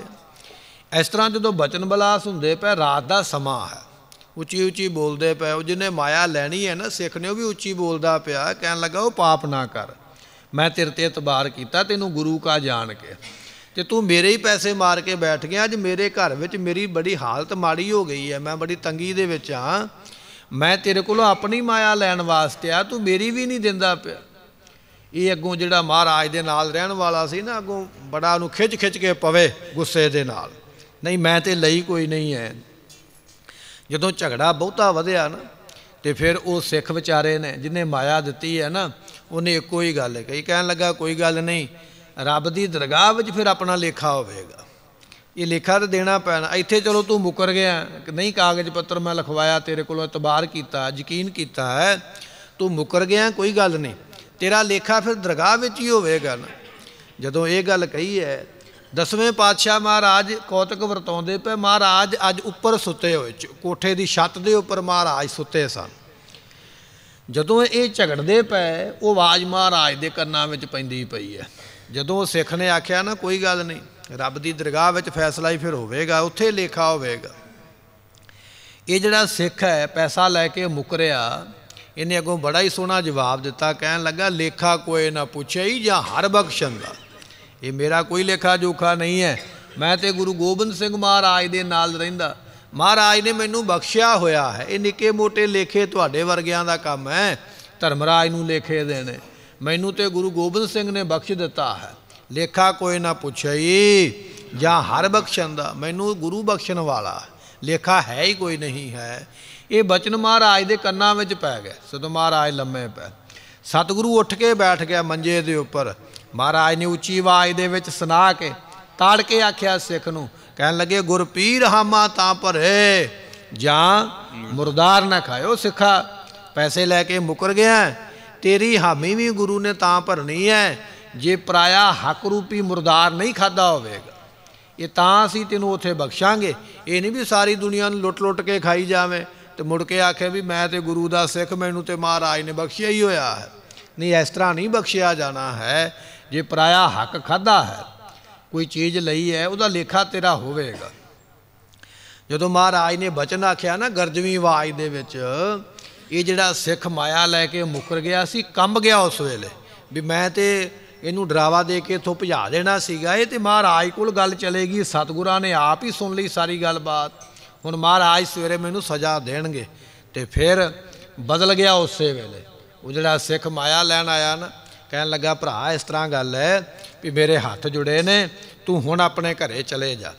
ਇਸ ਤਰ੍ਹਾਂ ਜਦੋਂ ਬਚਨ ਬਲਾਸ ਹੁੰਦੇ ਪਏ ਰਾਤ ਦਾ ਸਮਾਂ ਹੈ ਉੱਚੀ ਉੱਚੀ ਬੋਲਦੇ ਪਏ ਉਹ ਜਿਹਨੇ ਮਾਇਆ ਲੈਣੀ ਹੈ ਨਾ ਸਿੱਖ ਨੇ ਉਹ ਵੀ ਉੱਚੀ ਬੋਲਦਾ ਪਿਆ ਕਹਿਣ ਲੱਗਾ ਉਹ ਪਾਪ ਨਾ ਕਰ ਮੈਂ ਤੇਰੇ ਤੇ ਇਤਬਾਰ ਕੀਤਾ ਤੈਨੂੰ ਗੁਰੂ ਕਾ ਜਾਣ ਕੇ ਤੇ ਤੂੰ ਮੇਰੇ ਹੀ ਪੈਸੇ ਮਾਰ ਕੇ ਬੈਠ ਗਿਆ ਅੱਜ ਮੇਰੇ ਘਰ ਵਿੱਚ ਮੇਰੀ ਬੜੀ ਹਾਲਤ ਮਾੜੀ ਹੋ ਗਈ ਹੈ ਮੈਂ ਬੜੀ ਤੰਗੀ ਦੇ ਵਿੱਚ ਆ ਮੈਂ ਤੇਰੇ ਕੋਲੋਂ ਆਪਣੀ ਮਾਇਆ ਲੈਣ ਵਾਸਤੇ ਆ ਤੂੰ ਮੇਰੀ ਵੀ ਨਹੀਂ ਦਿੰਦਾ ਪਿਆ ਇਹ ਅੱਗੋਂ ਜਿਹੜਾ ਮਹਾਰਾਜ ਦੇ ਨਾਲ ਰਹਿਣ ਵਾਲਾ ਸੀ ਨਾ ਅੱਗੋਂ ਬੜਾ ਉਹਨੂੰ ਖਿੱਚ ਖਿੱਚ ਕੇ ਪਵੇ ਗੁੱਸੇ ਦੇ ਨਾਲ ਨਹੀਂ ਮੈਂ ਤੇ ਲਈ ਕੋਈ ਨਹੀਂ ਹੈ ਜਦੋਂ ਝਗੜਾ ਬਹੁਤਾ ਵਧਿਆ ਨਾ ਤੇ ਫਿਰ ਉਹ ਸਿੱਖ ਵਿਚਾਰੇ ਨੇ ਜਿਨੇ ਮਾਇਆ ਦਿੱਤੀ ਹੈ ਨਾ ਉਹਨੇ ਇੱਕੋ ਹੀ ਗੱਲ ਕਹੀ ਕਹਿਣ ਲੱਗਾ ਕੋਈ ਗੱਲ ਨਹੀਂ ਰੱਬ ਦੀ ਦਰਗਾਹ ਵਿੱਚ ਫਿਰ ਆਪਣਾ ਲੇਖਾ ਹੋਵੇਗਾ ਇਹ ਲੇਖਾ ਤਾਂ ਦੇਣਾ ਪੈਣਾ ਇੱਥੇ ਚਲੋ ਤੂੰ ਮੁਕਰ ਗਿਆ ਨਹੀਂ ਕਾਗਜ਼ ਪੱਤਰ ਮੈਂ ਲਿਖਵਾਇਆ ਤੇਰੇ ਕੋਲੋਂ ਇਤਬਾਰ ਕੀਤਾ ਯਕੀਨ ਕੀਤਾ ਹੈ ਤੂੰ ਮੁਕਰ ਗਿਆ ਕੋਈ ਗੱਲ ਨਹੀਂ ਤੇਰਾ ਲੇਖਾ ਫਿਰ ਦਰਗਾਹ ਵਿੱਚ ਹੀ ਹੋਵੇਗਾ ਨਾ ਜਦੋਂ ਇਹ ਗੱਲ ਕਹੀ ਹੈ ਦਸਵੇਂ ਪਾਤਸ਼ਾਹ ਮਹਾਰਾਜ ਕੌਤਕ ਵਰਤਾਉਂਦੇ ਪਏ ਮਹਾਰਾਜ ਅੱਜ ਉੱਪਰ ਸੁੱਤੇ ਹੋਏ ਕੋਠੇ ਦੀ ਛੱਤ ਦੇ ਉੱਪਰ ਮਹਾਰਾਜ ਸੁੱਤੇ ਸਨ ਜਦੋਂ ਇਹ ਝਗੜਦੇ ਪਏ ਉਹ ਆਵਾਜ਼ ਮਹਾਰਾਜ ਦੇ ਕੰਨਾਂ ਵਿੱਚ ਪੈਂਦੀ ਪਈ ਹੈ ਜਦੋਂ ਸਿੱਖ ਨੇ ਆਖਿਆ ਨਾ ਕੋਈ ਗੱਲ ਨਹੀਂ ਰੱਬ ਦੀ ਦਰਗਾਹ ਵਿੱਚ ਫੈਸਲਾ ਹੀ ਫਿਰ ਹੋਵੇਗਾ ਉੱਥੇ ਲੇਖਾ ਹੋਵੇਗਾ ਇਹ ਜਿਹੜਾ ਸਿੱਖ ਹੈ ਪੈਸਾ ਲੈ ਕੇ ਮੁਕਰਿਆ ਇਹਨੇ ਅਗੋਂ ਬੜਾ ਹੀ ਸੋਹਣਾ ਜਵਾਬ ਦਿੱਤਾ ਕਹਿਣ ਲੱਗਾ ਲੇਖਾ ਕੋਈ ਨਾ ਪੁੱਛੇ ਹੀ ਜਾਂ ਹਰ ਬਖਸ਼ਣ ਦਾ ਇਹ ਮੇਰਾ ਕੋਈ ਲੇਖਾ ਜੋਖਾ ਨਹੀਂ ਹੈ ਮੈਂ ਤੇ ਗੁਰੂ ਗੋਬਿੰਦ ਸਿੰਘ ਮਹਾਰਾਜ ਦੇ ਨਾਲ ਰਹਿੰਦਾ ਮਹਾਰਾਜ ਨੇ ਮੈਨੂੰ ਬਖਸ਼ਿਆ ਹੋਇਆ ਹੈ ਇਹ ਨਿੱਕੇ ਮੋਟੇ ਲੇਖੇ ਤੁਹਾਡੇ ਵਰਗਿਆਂ ਦਾ ਕੰਮ ਹੈ ਧਰਮਰਾਜ ਨੂੰ ਲੇਖੇ ਦੇਣੇ ਮੈਨੂੰ ਤੇ ਗੁਰੂ ਗੋਬਿੰਦ ਸਿੰਘ ਨੇ ਬਖਸ਼ ਦਿੱਤਾ ਹੈ ਲੇਖਾ ਕੋਈ ਨਾ ਪੁੱਛਈ ਜਾਂ ਹਰ ਬਖਸ਼ਣ ਦਾ ਮੈਨੂੰ ਗੁਰੂ ਬਖਸ਼ਣ ਵਾਲਾ ਲੇਖਾ ਹੈ ਹੀ ਕੋਈ ਨਹੀਂ ਹੈ ਇਹ ਬਚਨ ਮਹਾਰਾਜ ਦੇ ਕੰਨਾਂ ਵਿੱਚ ਪੈ ਗਿਆ ਸਦੋਂ ਮਹਾਰਾਜ ਲੰਮੇ ਪੈ ਸਤਿਗੁਰੂ ਉੱਠ ਕੇ ਬੈਠ ਗਿਆ ਮੰਜੇ ਦੇ ਉੱਪਰ ਮਹਾਰਾਜ ਨੇ ਉੱਚੀ ਆਵਾਜ਼ ਦੇ ਵਿੱਚ ਸੁਣਾ ਕੇ ਤਾੜ ਕੇ ਆਖਿਆ ਸਿੱਖ ਨੂੰ ਕਹਿਣ ਲੱਗੇ ਗੁਰਪੀਰ ਹਾਮਾ ਤਾਂ ਭਰੇ ਜਾਂ ਮੁਰਦਾਰ ਨਾ ਖਾਇਓ ਸਿੱਖਾ ਪੈਸੇ ਲੈ ਕੇ ਮੁਕਰ ਗਿਆ ਤੇਰੀ ਹਾਮੀ ਵੀ ਗੁਰੂ ਨੇ ਤਾਂ ਭਰਨੀ ਹੈ ਜੇ ਪਰਾਇਆ ਹੱਕ ਰੂਪੀ ਮੁਰਦਾਰ ਨਹੀਂ ਖਾਦਾ ਹੋਵੇਗਾ ਇਹ ਤਾਂ ਅਸੀਂ ਤੈਨੂੰ ਉੱਥੇ ਬਖਸ਼ਾਂਗੇ ਇਹ ਨਹੀਂ ਵੀ ਸਾਰੀ ਦੁਨੀਆ ਨੂੰ ਲੁੱਟ-ਲੁੱਟ ਕੇ ਖਾਈ ਜਾਵੇਂ ਤੇ ਮੁੜ ਕੇ ਆਖਿਆ ਵੀ ਮੈਂ ਤੇ ਗੁਰੂ ਦਾ ਸਿੱਖ ਮੈਨੂੰ ਤੇ ਮਹਾਰਾਜ ਨੇ ਬਖਸ਼ਿਆ ਹੀ ਹੋਇਆ ਹੈ ਨਹੀਂ ਇਸ ਤਰ੍ਹਾਂ ਨਹੀਂ ਬਖਸ਼ਿਆ ਜਾਣਾ ਹੈ ਜੇ ਪਰਾਇਆ ਹੱਕ ਖਾਦਾ ਹੈ ਕੋਈ ਚੀਜ਼ ਲਈ ਹੈ ਉਹਦਾ ਲੇਖਾ ਤੇਰਾ ਹੋਵੇਗਾ ਜਦੋਂ ਮਹਾਰਾਜ ਨੇ ਬਚਨ ਆਖਿਆ ਨਾ ਗਰਜਵੀਂ ਆਵਾਜ਼ ਦੇ ਵਿੱਚ ਇਹ ਜਿਹੜਾ ਸਿੱਖ ਮਾਇਆ ਲੈ ਕੇ ਮੁਕਰ ਗਿਆ ਸੀ ਕੰਬ ਗਿਆ ਉਸ ਵੇਲੇ ਵੀ ਮੈਂ ਤੇ ਇਹਨੂੰ ਡਰਾਵਾ ਦੇ ਕੇ ਇਥੋਂ ਭਜਾ ਦੇਣਾ ਸੀਗਾ ਇਹ ਤੇ ਮਹਾਰਾਜ ਕੋਲ ਗੱਲ ਚਲੇਗੀ ਸਤਿਗੁਰਾਂ ਨੇ ਆਪ ਹੀ ਸੁਣ ਲਈ ਸਾਰੀ ਗੱਲਬਾਤ ਹੁਣ ਮਹਾਰਾਜ ਸਵੇਰੇ ਮੈਨੂੰ ਸਜ਼ਾ ਦੇਣਗੇ ਤੇ ਫਿਰ ਬਦਲ ਗਿਆ ਉਸੇ ਵੇਲੇ ਉਹ ਜਿਹੜਾ ਸਿੱਖ ਮਾਇਆ ਲੈਣ ਆਇਆ ਨਾ ਕਹਿਣ ਲੱਗਾ ਭਰਾ ਇਸ ਤਰ੍ਹਾਂ ਗੱਲ ਹੈ ਵੀ ਮੇਰੇ ਹੱਥ ਜੁੜੇ ਨੇ ਤੂੰ ਹੁਣ ਆਪਣੇ ਘਰੇ ਚਲੇ ਜਾ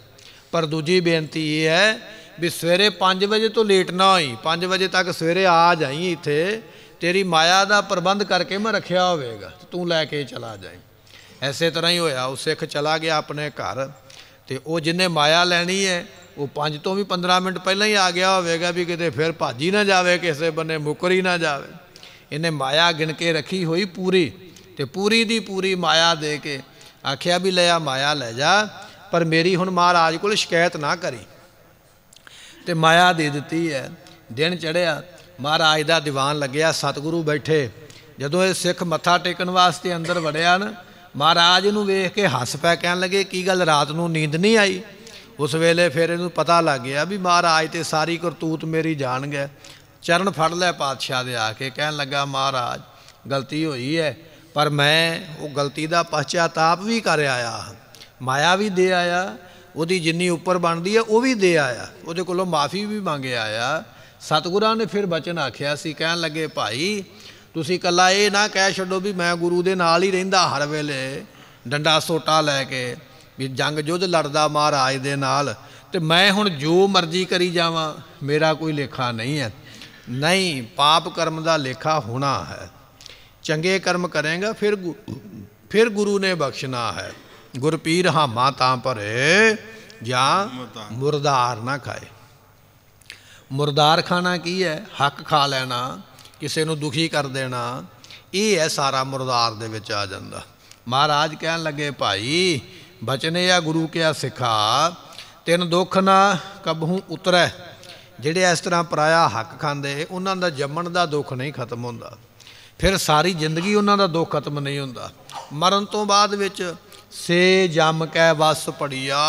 ਪਰ ਦੂਜੀ ਬੇਨਤੀ ਇਹ ਹੈ ਵੀ ਸਵੇਰੇ 5 ਵਜੇ ਤੋਂ ਲੇਟ ਨਾ ਹੋਈ 5 ਵਜੇ ਤੱਕ ਸਵੇਰੇ ਆ ਜਾਈ ਇੱਥੇ ਤੇਰੀ ਮਾਇਆ ਦਾ ਪ੍ਰਬੰਧ ਕਰਕੇ ਮੈਂ ਰੱਖਿਆ ਹੋਵੇਗਾ ਤੂੰ ਲੈ ਕੇ ਚਲਾ ਜਾਈ ਐਸੇ ਤਰ੍ਹਾਂ ਹੀ ਹੋਇਆ ਉਹ ਸਿੱਖ ਚਲਾ ਗਿਆ ਆਪਣੇ ਘਰ ਤੇ ਉਹ ਜਿੰਨੇ ਮਾਇਆ ਲੈਣੀ ਹੈ ਉਹ 5 ਤੋਂ ਵੀ 15 ਮਿੰਟ ਪਹਿਲਾਂ ਹੀ ਆ ਗਿਆ ਹੋਵੇਗਾ ਵੀ ਕਿਤੇ ਫਿਰ ਭਾਜੀ ਨਾ ਜਾਵੇ ਕਿਸੇ ਬੰਨੇ ਮੁਕਰੀ ਨਾ ਜਾਵੇ ਇਹਨੇ ਮਾਇਆ ਗਿਣ ਕੇ ਰੱਖੀ ਹੋਈ ਪੂਰੀ ਤੇ ਪੂਰੀ ਦੀ ਪੂਰੀ ਮਾਇਆ ਦੇ ਕੇ ਆਖਿਆ ਵੀ ਲੈ ਆ ਮਾਇਆ ਲੈ ਜਾ ਪਰ ਮੇਰੀ ਹੁਣ ਮਹਾਰਾਜ ਕੋਲ ਸ਼ਿਕਾਇਤ ਨਾ ਕਰੀ ਤੇ ਮਾਇਆ ਦੇ ਦਿੱਤੀ ਹੈ ਦਿਨ ਚੜਿਆ ਮਹਾਰਾਜ ਦਾ ਦੀਵਾਨ ਲੱਗਿਆ ਸਤਿਗੁਰੂ ਬੈਠੇ ਜਦੋਂ ਇਹ ਸਿੱਖ ਮੱਥਾ ਟੇਕਣ ਵਾਸਤੇ ਅੰਦਰ ਵੜਿਆ ਨਾ ਮਹਾਰਾਜ ਨੂੰ ਵੇਖ ਕੇ ਹੱਸ ਪੈ ਕਹਿਣ ਲੱਗੇ ਕੀ ਗੱਲ ਰਾਤ ਨੂੰ ਨੀਂਦ ਨਹੀਂ ਆਈ ਉਸ ਵੇਲੇ ਫਿਰ ਇਹਨੂੰ ਪਤਾ ਲੱਗ ਗਿਆ ਵੀ ਮਹਾਰਾਜ ਤੇ ਸਾਰੀ ਕਰਤੂਤ ਮੇਰੀ ਜਾਣ ਗਏ ਚਰਨ ਫੜ ਲੈ ਪਾਤਸ਼ਾਹ ਦੇ ਆ ਕੇ ਕਹਿਣ ਲੱਗਾ ਮਹਾਰਾਜ ਗਲਤੀ ਹੋਈ ਹੈ ਪਰ ਮੈਂ ਉਹ ਗਲਤੀ ਦਾ ਪਛਤਾਪ ਵੀ ਕਰ ਆਇਆ ਮਾਇਆ ਵੀ ਦੇ ਆਇਆ ਉਹਦੀ ਜਿੰਨੀ ਉੱਪਰ ਬਣਦੀ ਹੈ ਉਹ ਵੀ ਦੇ ਆਇਆ ਉਹਦੇ ਕੋਲੋਂ ਮਾਫੀ ਵੀ ਮੰਗ ਆਇਆ ਸਤਿਗੁਰਾਂ ਨੇ ਫਿਰ ਬਚਨ ਆਖਿਆ ਸੀ ਕਹਿਣ ਲੱਗੇ ਭਾਈ ਤੁਸੀਂ ਕੱਲਾ ਇਹ ਨਾ ਕਹਿ ਛੱਡੋ ਵੀ ਮੈਂ ਗੁਰੂ ਦੇ ਨਾਲ ਹੀ ਰਹਿੰਦਾ ਹਰ ਵੇਲੇ ਡੰਡਾ ਸੋਟਾ ਲੈ ਕੇ ਵੀ ਜੰਗ ਜੁੱਧ ਲੜਦਾ ਮਹਾਰਾਜ ਦੇ ਨਾਲ ਤੇ ਮੈਂ ਹੁਣ ਜੋ ਮਰਜ਼ੀ ਕਰੀ ਜਾਵਾਂ ਮੇਰਾ ਕੋਈ ਲੇਖਾ ਨਹੀਂ ਹੈ ਨਹੀਂ ਪਾਪ ਕਰਮ ਦਾ ਲੇਖਾ ਹੋਣਾ ਹੈ ਚੰਗੇ ਕਰਮ ਕਰੇਗਾ ਫਿਰ ਫਿਰ ਗੁਰੂ ਨੇ ਬਖਸ਼ਣਾ ਹੈ ਗੁਰਪੀਰ ਹਾਮਾ ਤਾਂ ਭਰੇ ਜਾਂ ਮੁਰਦਾਰ ਨਾ ਖਾਏ ਮੁਰਦਾਰ ਖਾਣਾ ਕੀ ਹੈ ਹੱਕ ਖਾ ਲੈਣਾ ਕਿਸੇ ਨੂੰ ਦੁਖੀ ਕਰ ਦੇਣਾ ਇਹ ਹੈ ਸਾਰਾ ਮੁਰਦਾਰ ਦੇ ਵਿੱਚ ਆ ਜਾਂਦਾ ਮਹਾਰਾਜ ਕਹਿਣ ਲੱਗੇ ਭਾਈ ਆ ਗੁਰੂ ਕਿਆ ਸਿਖਾ ਤਿੰਨ ਦੁੱਖ ਨਾ ਕਬਹੂ ਉਤਰੈ ਜਿਹੜੇ ਇਸ ਤਰ੍ਹਾਂ ਪਰਾਇਆ ਹੱਕ ਖਾਂਦੇ ਉਹਨਾਂ ਦਾ ਜੰਮਣ ਦਾ ਦੁੱਖ ਨਹੀਂ ਖਤਮ ਹੁੰਦਾ ਫਿਰ ਸਾਰੀ ਜ਼ਿੰਦਗੀ ਉਹਨਾਂ ਦਾ ਦੁੱਖ ਖਤਮ ਨਹੀਂ ਹੁੰਦਾ ਮਰਨ ਤੋਂ ਬਾਅਦ ਵਿੱਚ ਸੇ ਜਮ ਕੈ ਵਸ ਪੜਿਆ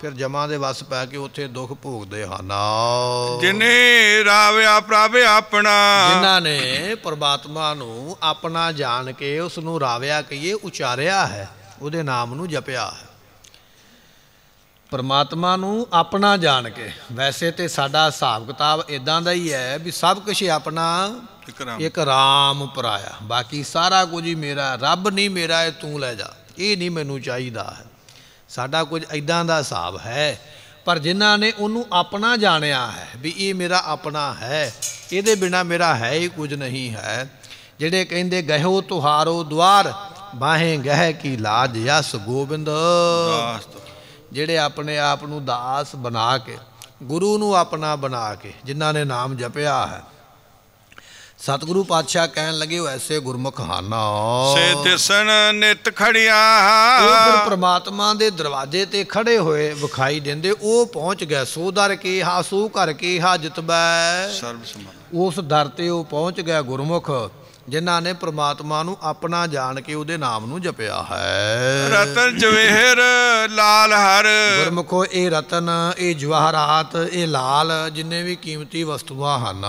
ਫਿਰ ਜਮਾਂ ਦੇ ਵਸ ਪੈ ਕੇ ਉੱਥੇ ਦੁੱਖ ਭੋਗਦੇ ਹਨ ਜਿਨੇ ਰਾਵਿਆ ਪ੍ਰਭ ਆਪਣਾ ਜਿਨ੍ਹਾਂ ਨੇ ਪ੍ਰਮਾਤਮਾ ਨੂੰ ਆਪਣਾ ਜਾਣ ਕੇ ਉਸ ਨੂੰ ਰਾਵਿਆ ਕਹੀਏ ਉਚਾਰਿਆ ਹੈ ਉਹਦੇ ਨਾਮ ਨੂੰ ਜਪਿਆ ਪਰਮਾਤਮਾ ਨੂੰ ਆਪਣਾ ਜਾਣ ਕੇ ਵੈਸੇ ਤੇ ਸਾਡਾ ਹਿਸਾਬ ਕਿਤਾਬ ਇਦਾਂ ਦਾ ਹੀ ਹੈ ਵੀ ਸਭ ਕੁਝ ਆਪਣਾ ਇੱਕ ਰਾਮ ਪਰਾਇਆ ਬਾਕੀ ਸਾਰਾ ਕੁਝ ਹੀ ਮੇਰਾ ਰੱਬ ਨਹੀਂ ਮੇਰਾ ਇਹ ਤੂੰ ਲੈ ਜਾ ਇਹ ਨਹੀਂ ਮੈਨੂੰ ਚਾਹੀਦਾ ਸਾਡਾ ਕੁਝ ਇਦਾਂ ਦਾ ਹਿਸਾਬ ਹੈ ਪਰ ਜਿਨ੍ਹਾਂ ਨੇ ਉਹਨੂੰ ਆਪਣਾ ਜਾਣਿਆ ਹੈ ਵੀ ਇਹ ਮੇਰਾ ਆਪਣਾ ਹੈ ਇਹਦੇ ਬਿਨਾ ਮੇਰਾ ਹੈ ਹੀ ਕੁਝ ਨਹੀਂ ਹੈ ਜਿਹੜੇ ਕਹਿੰਦੇ ਗਹਿਓ ਤੁਹਾਰੋ ਦਵਾਰ ਬਾਹੇ ਗਹਿ ਕੀ ਲਾਜ ਯਸ ਗੋਬਿੰਦ ਜਿਹੜੇ ਆਪਣੇ ਆਪ ਨੂੰ ਦਾਸ ਬਣਾ ਕੇ ਗੁਰੂ ਨੂੰ ਆਪਣਾ ਬਣਾ ਕੇ ਜਿਨ੍ਹਾਂ ਨੇ ਨਾਮ ਜਪਿਆ ਹੈ ਸਤਿਗੁਰੂ ਪਾਤਸ਼ਾਹ ਕਹਿਣ ਲੱਗੇ ਉਹ ਐਸੇ ਗੁਰਮੁਖ ਹਨ ਸੇ ਤਿਸਨ ਨਿਤ ਖੜਿਆ ਉਹ ਪ੍ਰਮਾਤਮਾ ਦੇ ਦਰਵਾਜ਼ੇ ਤੇ ਖੜੇ ਹੋਏ ਵਿਖਾਈ ਦਿੰਦੇ ਉਹ ਪਹੁੰਚ ਗਏ ਸੋ ਦਰ ਕੀ ਹਾਸੂ ਕਰ ਕੀ ਹਾਜਤ ਬੈ ਸਰਬ ਸਮਾਨ ਉਸ ਦਰ ਤੇ ਉਹ ਪਹੁੰਚ ਗਿਆ ਗੁਰਮੁਖ ਜਿਨ੍ਹਾਂ ਨੇ ਪ੍ਰਮਾਤਮਾ ਨੂੰ ਆਪਣਾ ਜਾਣ ਕੇ ਉਹਦੇ ਨਾਮ ਨੂੰ ਜਪਿਆ ਹੈ ਰਤਨ ਜਵੇਹਰ ਲਾਲ ਹਰ ਗੁਰਮਖੋ ਇਹ ਰਤਨ ਇਹ ਜਵਾਹਰਾਤ ਇਹ ਲਾਲ ਜਿੰਨੇ ਵੀ ਕੀਮਤੀ ਵਸਤੂਆਂ ਹਨ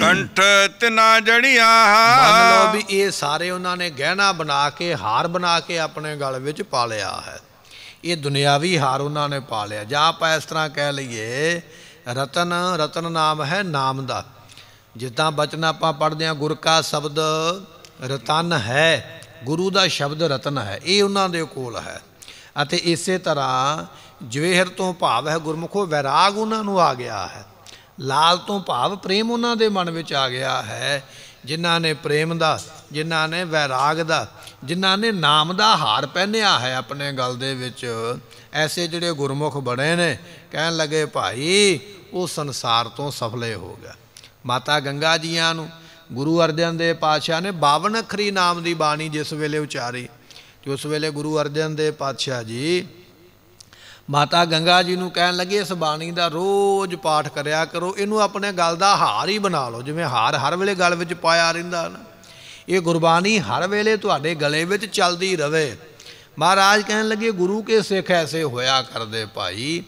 ਕੰਠ ਤਿਨਾ ਜੜੀਆਂ ਮੰਨ ਲਓ ਵੀ ਇਹ ਸਾਰੇ ਉਹਨਾਂ ਨੇ ਗਹਿਣਾ ਬਣਾ ਕੇ ਹਾਰ ਬਣਾ ਕੇ ਆਪਣੇ ਗਲ ਵਿੱਚ ਪਾ ਲਿਆ ਹੈ ਇਹ ਦੁਨਿਆਵੀ ਹਾਰ ਉਹਨਾਂ ਨੇ ਪਾ ਲਿਆ ਜਾਂ ਆਪਾਂ ਇਸ ਤਰ੍ਹਾਂ ਕਹਿ ਲਈਏ ਰਤਨ ਰਤਨ ਨਾਮ ਹੈ ਨਾਮ ਦਾ ਜਿੱਦਾਂ ਬਚਨ ਆਪਾਂ ਪੜਦੇ ਆ ਗੁਰ ਕਾ ਸ਼ਬਦ ਰਤਨ ਹੈ ਗੁਰੂ ਦਾ ਸ਼ਬਦ ਰਤਨ ਹੈ ਇਹ ਉਹਨਾਂ ਦੇ ਕੋਲ ਹੈ ਅਤੇ ਇਸੇ ਤਰ੍ਹਾਂ ਜਵੇਹਰ ਤੋਂ ਭਾਵ ਹੈ ਗੁਰਮੁਖੋ ਵਿਰਾਗ ਉਹਨਾਂ ਨੂੰ ਆ ਗਿਆ ਹੈ ਲਾਲ ਤੋਂ ਭਾਵ ਪ੍ਰੇਮ ਉਹਨਾਂ ਦੇ ਮਨ ਵਿੱਚ ਆ ਗਿਆ ਹੈ ਜਿਨ੍ਹਾਂ ਨੇ ਪ੍ਰੇਮ ਦਾ ਜਿਨ੍ਹਾਂ ਨੇ ਵਿਰਾਗ ਦਾ ਜਿਨ੍ਹਾਂ ਨੇ ਨਾਮ ਦਾ ਹਾਰ ਪਹਿਨਿਆ ਹੈ ਆਪਣੇ ਗਲ ਦੇ ਵਿੱਚ ਐਸੇ ਜਿਹੜੇ ਗੁਰਮੁਖ ਬਣੇ ਨੇ ਕਹਿਣ ਲੱਗੇ ਭਾਈ ਉਹ ਸੰਸਾਰ ਤੋਂ ਸਫਲੇ ਹੋ ਗਿਆ ਮਾਤਾ ਗੰਗਾ ਜੀਆਂ ਨੂੰ ਗੁਰੂ ਅਰਜਨ ਦੇਵ ਪਾਤਸ਼ਾਹ ਨੇ 52 ਅਖਰੀ ਨਾਮ ਦੀ ਬਾਣੀ ਜਿਸ ਵੇਲੇ ਉਚਾਰੀ ਤੇ ਉਸ ਵੇਲੇ ਗੁਰੂ ਅਰਜਨ ਦੇਵ ਪਾਤਸ਼ਾਹ ਜੀ ਮਾਤਾ ਗੰਗਾ ਜੀ ਨੂੰ ਕਹਿਣ ਲੱਗੇ ਇਸ ਬਾਣੀ ਦਾ ਰੋਜ਼ ਪਾਠ ਕਰਿਆ ਕਰੋ ਇਹਨੂੰ ਆਪਣੇ ਗਲ ਦਾ ਹਾਰ ਹੀ ਬਣਾ ਲਓ ਜਿਵੇਂ ਹਾਰ ਹਰ ਵੇਲੇ ਗਲ ਵਿੱਚ ਪਾਇਆ ਰਹਿੰਦਾ ਨਾ ਇਹ ਗੁਰਬਾਣੀ ਹਰ ਵੇਲੇ ਤੁਹਾਡੇ ਗਲੇ ਵਿੱਚ ਚੱਲਦੀ ਰਵੇ ਮਹਾਰਾਜ ਕਹਿਣ ਲੱਗੇ ਗੁਰੂ ਕੇ ਸਿੱਖ ਐਸੇ ਹੋਇਆ ਕਰਦੇ ਭਾਈ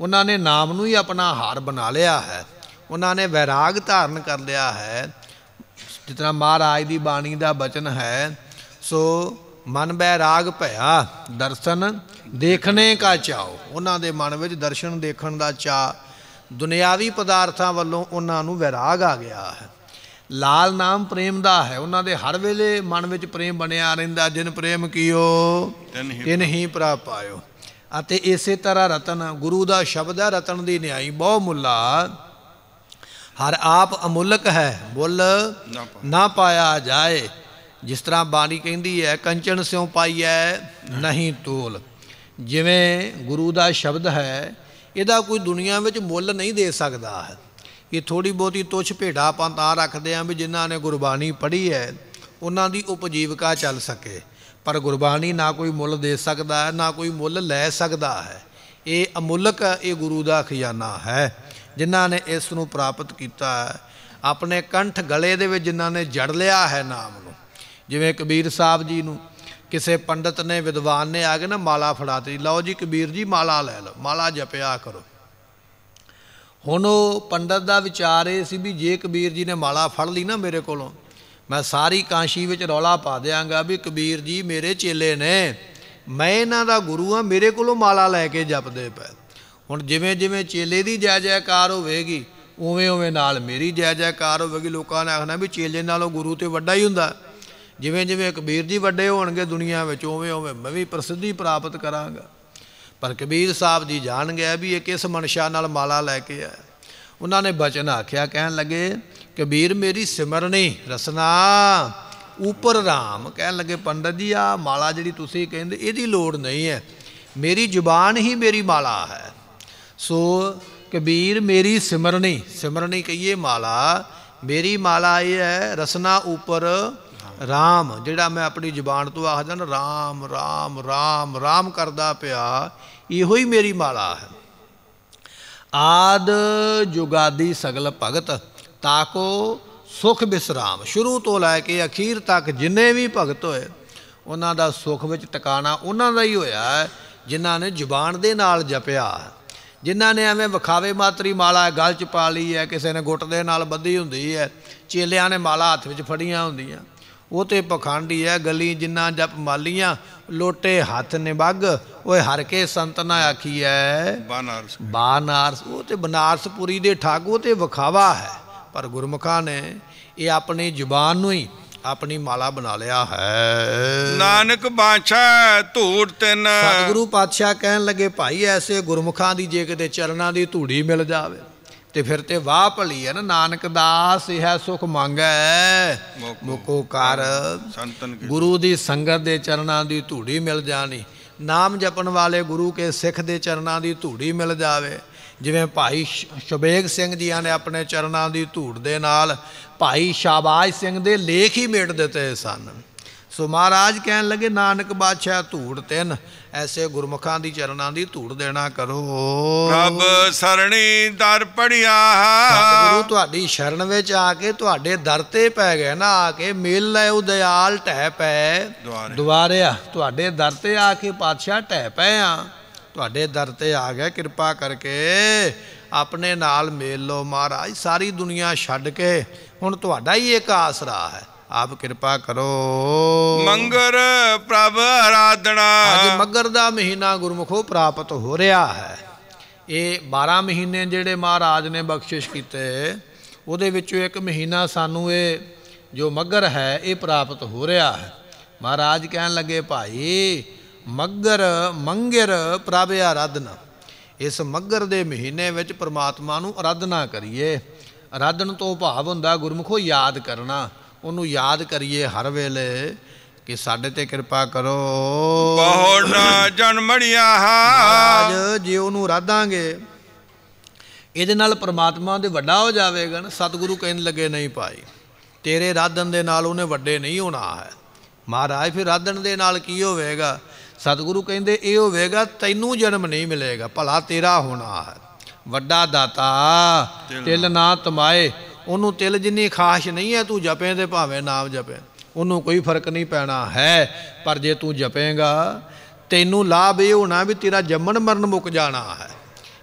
ਉਹਨਾਂ ਨੇ ਨਾਮ ਨੂੰ ਹੀ ਆਪਣਾ ਹਾਰ ਬਣਾ ਲਿਆ ਹੈ ਉਹਨਾਂ ਨੇ ਵੈਰਾਗ ਧਾਰਨ ਕਰ ਲਿਆ ਹੈ ਜਿਤਨਾ ਮਹਾਰਾਜ ਦੀ ਬਾਣੀ ਦਾ ਬਚਨ ਹੈ ਸੋ ਮਨ ਬੈਰਾਗ ਭਇਆ ਦਰਸ਼ਨ ਦੇਖਣੇ ਕਾ ਚਾਉ ਉਹਨਾਂ ਦੇ ਮਨ ਵਿੱਚ ਦਰਸ਼ਨ ਦੇਖਣ ਦਾ ਚਾ ਦੁਨਿਆਵੀ ਪਦਾਰਥਾਂ ਵੱਲੋਂ ਉਹਨਾਂ ਨੂੰ ਵਿਰਾਗ ਆ ਗਿਆ ਹੈ ਲਾਲ ਨਾਮ ਪ੍ਰੇਮ ਦਾ ਹੈ ਉਹਨਾਂ ਦੇ ਹਰ ਵੇਲੇ ਮਨ ਵਿੱਚ ਪ੍ਰੇਮ ਬਣਿਆ ਰਹਿੰਦਾ ਜਿਨ ਪ੍ਰੇਮ ਕੀਓ ਤਿਨ ਹੀ ਪ੍ਰਾਪਾਇਓ ਅਤੇ ਇਸੇ ਤਰ੍ਹਾਂ ਰਤਨ ਗੁਰੂ ਦਾ ਸ਼ਬਦ ਹੈ ਰਤਨ ਦੀ ਨਿਆਈ ਬਹੁ ਮੁੱਲਾ ਹਰ ਆਪ ਅਮੁੱਲਕ ਹੈ ਬੁੱਲ ਨਾ ਪਾਇਆ ਜਾਏ ਜਿਸ ਤਰ੍ਹਾਂ ਬਾਣੀ ਕਹਿੰਦੀ ਹੈ ਕੰਚਨ ਸਿਉ ਪਾਈਐ ਨਹੀਂ ਤੋਲ ਜਿਵੇਂ ਗੁਰੂ ਦਾ ਸ਼ਬਦ ਹੈ ਇਹਦਾ ਕੋਈ ਦੁਨੀਆ ਵਿੱਚ ਮੁੱਲ ਨਹੀਂ ਦੇ ਸਕਦਾ ਹੈ ਇਹ ਥੋੜੀ ਬਹੁਤੀ ਤੁਛ ਭੇਡਾ ਆਪਾਂ ਤਾਂ ਰੱਖਦੇ ਆਂ ਵੀ ਜਿਨ੍ਹਾਂ ਨੇ ਗੁਰਬਾਣੀ ਪੜ੍ਹੀ ਹੈ ਉਹਨਾਂ ਦੀ ਉਪਜੀਵਕਾ ਚੱਲ ਸਕੇ ਪਰ ਗੁਰਬਾਣੀ ਨਾ ਕੋਈ ਮੁੱਲ ਦੇ ਸਕਦਾ ਹੈ ਨਾ ਕੋਈ ਮੁੱਲ ਲੈ ਸਕਦਾ ਹੈ ਇਹ ਅਮੁੱਲਕ ਇਹ ਗੁਰੂ ਦਾ ਖਜ਼ਾਨਾ ਹੈ ਜਿਨ੍ਹਾਂ ਨੇ ਇਸ ਨੂੰ ਪ੍ਰਾਪਤ ਕੀਤਾ ਆਪਣੇ ਕੰਠ ਗਲੇ ਦੇ ਵਿੱਚ ਜਿਨ੍ਹਾਂ ਨੇ ਜੜ ਲਿਆ ਹੈ ਨਾਮ ਨੂੰ ਜਿਵੇਂ ਕਬੀਰ ਸਾਹਿਬ ਜੀ ਨੂੰ ਕਿਸੇ ਪੰਡਤ ਨੇ ਵਿਦਵਾਨ ਨੇ ਆ ਕੇ ਨਾ ਮਾਲਾ ਫੜਾਤੀ ਲਓ ਜੀ ਕਬੀਰ ਜੀ ਮਾਲਾ ਲੈ ਲਓ ਮਾਲਾ ਜਪਿਆ ਕਰੋ ਹੁਣ ਉਹ ਪੰਡਤ ਦਾ ਵਿਚਾਰ ਇਹ ਸੀ ਵੀ ਜੇ ਕਬੀਰ ਜੀ ਨੇ ਮਾਲਾ ਫੜ ਲਈ ਨਾ ਮੇਰੇ ਕੋਲੋਂ ਮੈਂ ਸਾਰੀ ਕਾਂਸ਼ੀ ਵਿੱਚ ਰੌਲਾ ਪਾ ਦਿਆਂਗਾ ਵੀ ਕਬੀਰ ਜੀ ਮੇਰੇ ਚੇਲੇ ਨੇ ਮੈਂ ਇਹਨਾਂ ਦਾ ਗੁਰੂ ਆ ਮੇਰੇ ਕੋਲੋਂ ਮਾਲਾ ਲੈ ਕੇ ਜਪਦੇ ਪਏ ਹੁਣ ਜਿਵੇਂ ਜਿਵੇਂ ਚੇਲੇ ਦੀ ਜੈ ਜੈਕਾਰ ਹੋਵੇਗੀ ਉਵੇਂ ਉਵੇਂ ਨਾਲ ਮੇਰੀ ਜੈ ਜੈਕਾਰ ਹੋਵੇਗੀ ਲੋਕਾਂ ਨੇ ਆਖਣਾ ਵੀ ਚੇਲੇ ਨਾਲੋਂ ਗੁਰੂ ਤੇ ਵੱਡਾ ਹੀ ਹੁੰਦਾ ਜਿਵੇਂ ਜਿਵੇਂ ਕਬੀਰ ਜੀ ਵੱਡੇ ਹੋਣਗੇ ਦੁਨੀਆ ਵਿੱਚ ਉਵੇਂ ਉਵੇਂ ਮੈਂ ਵੀ ਪ੍ਰਸਿੱਧੀ ਪ੍ਰਾਪਤ ਕਰਾਂਗਾ ਪਰ ਕਬੀਰ ਸਾਹਿਬ ਜੀ ਜਾਣ ਗਿਆ ਵੀ ਇਹ ਕਿਸ ਮਨਸ਼ਾ ਨਾਲ ਮਾਲਾ ਲੈ ਕੇ ਆਇਆ ਉਹਨਾਂ ਨੇ ਬਚਨ ਆਖਿਆ ਕਹਿਣ ਲੱਗੇ ਕਬੀਰ ਮੇਰੀ ਸਿਮਰਨੀ ਰਸਨਾ ਉਪਰ ਰਾਮ ਕਹਿਣ ਲੱਗੇ ਪੰਡਤ ਜੀ ਆ ਮਾਲਾ ਜਿਹੜੀ ਤੁਸੀਂ ਕਹਿੰਦੇ ਇਹਦੀ ਲੋੜ ਨਹੀਂ ਹੈ ਮੇਰੀ ਜ਼ੁਬਾਨ ਹੀ ਮੇਰੀ ਮਾਲਾ ਹੈ ਸੋ ਕਬੀਰ ਮੇਰੀ ਸਿਮਰਨੀ ਸਿਮਰਨੀ ਕਹੀਏ ਮਾਲਾ ਮੇਰੀ ਮਾਲਾ ਇਹ ਹੈ ਰਸਨਾ ਉਪਰ RAM ਜਿਹੜਾ ਮੈਂ ਆਪਣੀ ਜ਼ੁਬਾਨ ਤੋਂ ਆਖਦਾ ਨਾ RAM RAM RAM RAM ਕਰਦਾ ਪਿਆ ਇਹੋ ਹੀ ਮੇਰੀ ਮਾਲਾ ਹੈ ਆਦ ਜੁਗਾਦੀ ਸਗਲ ਭਗਤ ਤਾਕੋ ਸੁਖ ਬਿਸਰਾਮ ਸ਼ੁਰੂ ਤੋਂ ਲੈ ਕੇ ਅਖੀਰ ਤੱਕ ਜਿੰਨੇ ਵੀ ਭਗਤ ਹੋਏ ਉਹਨਾਂ ਦਾ ਸੁਖ ਵਿੱਚ ਟਿਕਾਣਾ ਉਹਨਾਂ ਦਾ ਹੀ ਹੋਇਆ ਜਿਨ੍ਹਾਂ ਨੇ ਜ਼ੁਬਾਨ ਦੇ ਨਾਲ ਜਪਿਆ ਜਿਨ੍ਹਾਂ ਨੇ ਐਵੇਂ ਵਿਖਾਵੇ ਮਾਤਰੀ ਮਾਲਾ ਗਲ 'ਚ ਪਾ ਲਈ ਹੈ ਕਿਸੇ ਨੇ ਗੁੱਟ ਦੇ ਨਾਲ ਬੱਧੀ ਹੁੰਦੀ ਹੈ ਚੇਲਿਆਂ ਨੇ ਮਾਲਾ ਹੱਥ ਵਿੱਚ ਫੜੀਆਂ ਹੁੰਦੀਆਂ ਉਹ ਤੇ ਪਖੰਡੀ ਹੈ ਗਲੀ ਜਿੰਨਾ ਜਪ ਮਾਲੀਆਂ ਲੋਟੇ ਹੱਥ ਨਿਬੱਗ ਓਏ ਹਰ ਕੇ ਸੰਤ ਨਾ ਆਖੀ ਐ ਬਨਾਰਸ ਬਨਾਰਸ ਉਹ ਤੇ ਬਨਾਰਸਪੁਰੀ ਦੇ ਠਾਗੋ ਤੇ ਵਿਖਾਵਾ ਹੈ ਪਰ ਗੁਰਮੁਖਾਂ ਨੇ ਇਹ ਆਪਣੀ ਜ਼ੁਬਾਨ ਨੂੰ ਹੀ ਆਪਣੀ ਮਾਲਾ ਬਣਾ ਲਿਆ ਹੈ ਨਾਨਕ ਬਾਛਾ ਧੂੜ ਤਿੰਨ ਸਤਿਗੁਰੂ ਪਾਤਸ਼ਾਹ ਕਹਿਣ ਲੱਗੇ ਭਾਈ ਐਸੇ ਗੁਰਮੁਖਾਂ ਦੀ ਜੇ ਕਿਤੇ ਚਰਨਾਂ ਦੀ ਧੂੜੀ ਮਿਲ ਜਾਵੇ ਤੇ ਫਿਰ ਤੇ ਵਾਹ ਭਲੀ ਹੈ ਨਾ ਨਾਨਕ ਦਾਸ ਇਹ ਸੁਖ ਮੰਗੈ ਮੁਕੋ ਕਰ ਗੁਰੂ ਦੀ ਸੰਗਤ ਦੇ ਚਰਨਾਂ ਦੀ ਧੂੜੀ ਮਿਲ ਜਾਣੀ ਨਾਮ ਜਪਣ ਵਾਲੇ ਗੁਰੂ ਕੇ ਸਿੱਖ ਦੇ ਚਰਨਾਂ ਦੀ ਧੂੜੀ ਮਿਲ ਜਾਵੇ ਜਿਵੇਂ ਭਾਈ ਸ਼ਬੇਗ ਸਿੰਘ ਜੀਆਂ ਨੇ ਆਪਣੇ ਚਰਨਾਂ ਦੀ ਧੂੜ ਦੇ ਨਾਲ ਭਾਈ ਸ਼ਾਬਾਜ ਸਿੰਘ ਦੇ ਲੇਖ ਹੀ ਮੇਟ ਦਿੱਤੇ ਸਨ ਸੋ ਮਹਾਰਾਜ ਕਹਿਣ ਲੱਗੇ ਨਾਨਕ ਬਾਦਸ਼ਾਹ ਧੂੜ ਤਿੰਨ ਐਸੇ ਗੁਰਮੁਖਾਂ ਦੀ ਚਰਨਾਂ ਦੀ ਧੂੜ ਦੇਣਾ ਕਰੋ ਰੱਬ ਸਰਣੀ ਦਰ ਪੜਿਆ ਗੁਰੂ ਤੁਹਾਡੀ ਸ਼ਰਨ ਵਿੱਚ ਆ ਕੇ ਤੁਹਾਡੇ ਦਰ ਤੇ ਪੈ ਗਏ ਨਾ ਆ ਕੇ ਮਿਲ ਲੈ ਦਿਆਲ ਟਹਿ ਪੈ ਦੁਆਰਿਆ ਤੁਹਾਡੇ ਦਰ ਤੇ ਆ ਕੇ ਪਾਤਸ਼ਾਹ ਟਹਿ ਪਏ ਆ ਤੁਹਾਡੇ ਦਰ ਤੇ ਆ ਗਏ ਕਿਰਪਾ ਕਰਕੇ ਆਪਣੇ ਨਾਲ ਮੇਲ ਲਓ ਮਹਾਰਾਜ ਸਾਰੀ ਦੁਨੀਆ ਛੱਡ ਕੇ ਹੁਣ ਤੁਹਾਡਾ ਹੀ ਇੱਕ ਆਸਰਾ ਹੈ ਆਪ ਕਿਰਪਾ ਕਰੋ ਮੰਗਰ ਪ੍ਰਭ ਆਰਾਧਨਾ ਅੱਜ ਮਗਰ ਦਾ ਮਹੀਨਾ ਗੁਰਮੁਖੋ ਪ੍ਰਾਪਤ ਹੋ ਰਿਹਾ ਹੈ ਇਹ 12 ਮਹੀਨੇ ਜਿਹੜੇ ਮਹਾਰਾਜ ਨੇ ਬਖਸ਼ਿਸ਼ ਕੀਤੇ ਉਹਦੇ ਵਿੱਚੋਂ ਇੱਕ ਮਹੀਨਾ ਸਾਨੂੰ ਇਹ ਜੋ ਮਗਰ ਹੈ ਇਹ ਪ੍ਰਾਪਤ ਹੋ ਰਿਹਾ ਹੈ ਮਹਾਰਾਜ ਕਹਿਣ ਲੱਗੇ ਭਾਈ ਮੱਗਰ ਮੰਗਰ ਪ੍ਰਭੇ ਆਰਾਧਨਾ ਇਸ ਮੱਗਰ ਦੇ ਮਹੀਨੇ ਵਿੱਚ ਪ੍ਰਮਾਤਮਾ ਨੂੰ ਆਰਾਧਨਾ ਕਰੀਏ ਆਰਾਧਨ ਤੋਂ ਭਾਵ ਹੁੰਦਾ ਗੁਰਮੁਖੋ ਯਾਦ ਕਰਨਾ ਉਹਨੂੰ ਯਾਦ ਕਰੀਏ ਹਰ ਵੇਲੇ ਕਿ ਸਾਡੇ ਤੇ ਕਿਰਪਾ ਕਰੋ ਬਹੁਣਾ ਜਨਮੜਿਆ ਮਹਾਰਾਜ ਜੇ ਉਹਨੂੰ ਰਾਧਾਂਗੇ ਇਹਦੇ ਨਾਲ ਪ੍ਰਮਾਤਮਾ ਦੇ ਵੱਡਾ ਹੋ ਜਾਵੇਗਾ ਨਾ ਸਤਿਗੁਰੂ ਕਹਿਣ ਲੱਗੇ ਨਹੀਂ ਪਾਈ ਤੇਰੇ ਰਾਧਨ ਦੇ ਨਾਲ ਉਹਨੇ ਵੱਡੇ ਨਹੀਂ ਹੋਣਾ ਹੈ ਮਹਾਰਾਜ ਫਿਰ ਰਾਧਨ ਦੇ ਨਾਲ ਕੀ ਹੋਵੇਗਾ ਸਤਿਗੁਰੂ ਕਹਿੰਦੇ ਇਹ ਹੋਵੇਗਾ ਤੈਨੂੰ ਜਨਮ ਨਹੀਂ ਮਿਲੇਗਾ ਭਲਾ ਤੇਰਾ ਹੋਣਾ ਹੈ ਵੱਡਾ ਦਾਤਾ ਤਿਲ ਨਾ ਤਮਾਏ ਉਹਨੂੰ ਤਿਲ ਜਿੰਨੀ ਖਾਸ਼ ਨਹੀਂ ਹੈ ਤੂੰ ਜਪੇ ਤੇ ਭਾਵੇਂ ਨਾਮ ਜਪੇ ਉਹਨੂੰ ਕੋਈ ਫਰਕ ਨਹੀਂ ਪੈਣਾ ਹੈ ਪਰ ਜੇ ਤੂੰ ਜਪੇਗਾ ਤੈਨੂੰ ਲਾਭ ਇਹ ਹੋਣਾ ਵੀ ਤੇਰਾ ਜੰਮਣ ਮਰਨ ਮੁੱਕ ਜਾਣਾ ਹੈ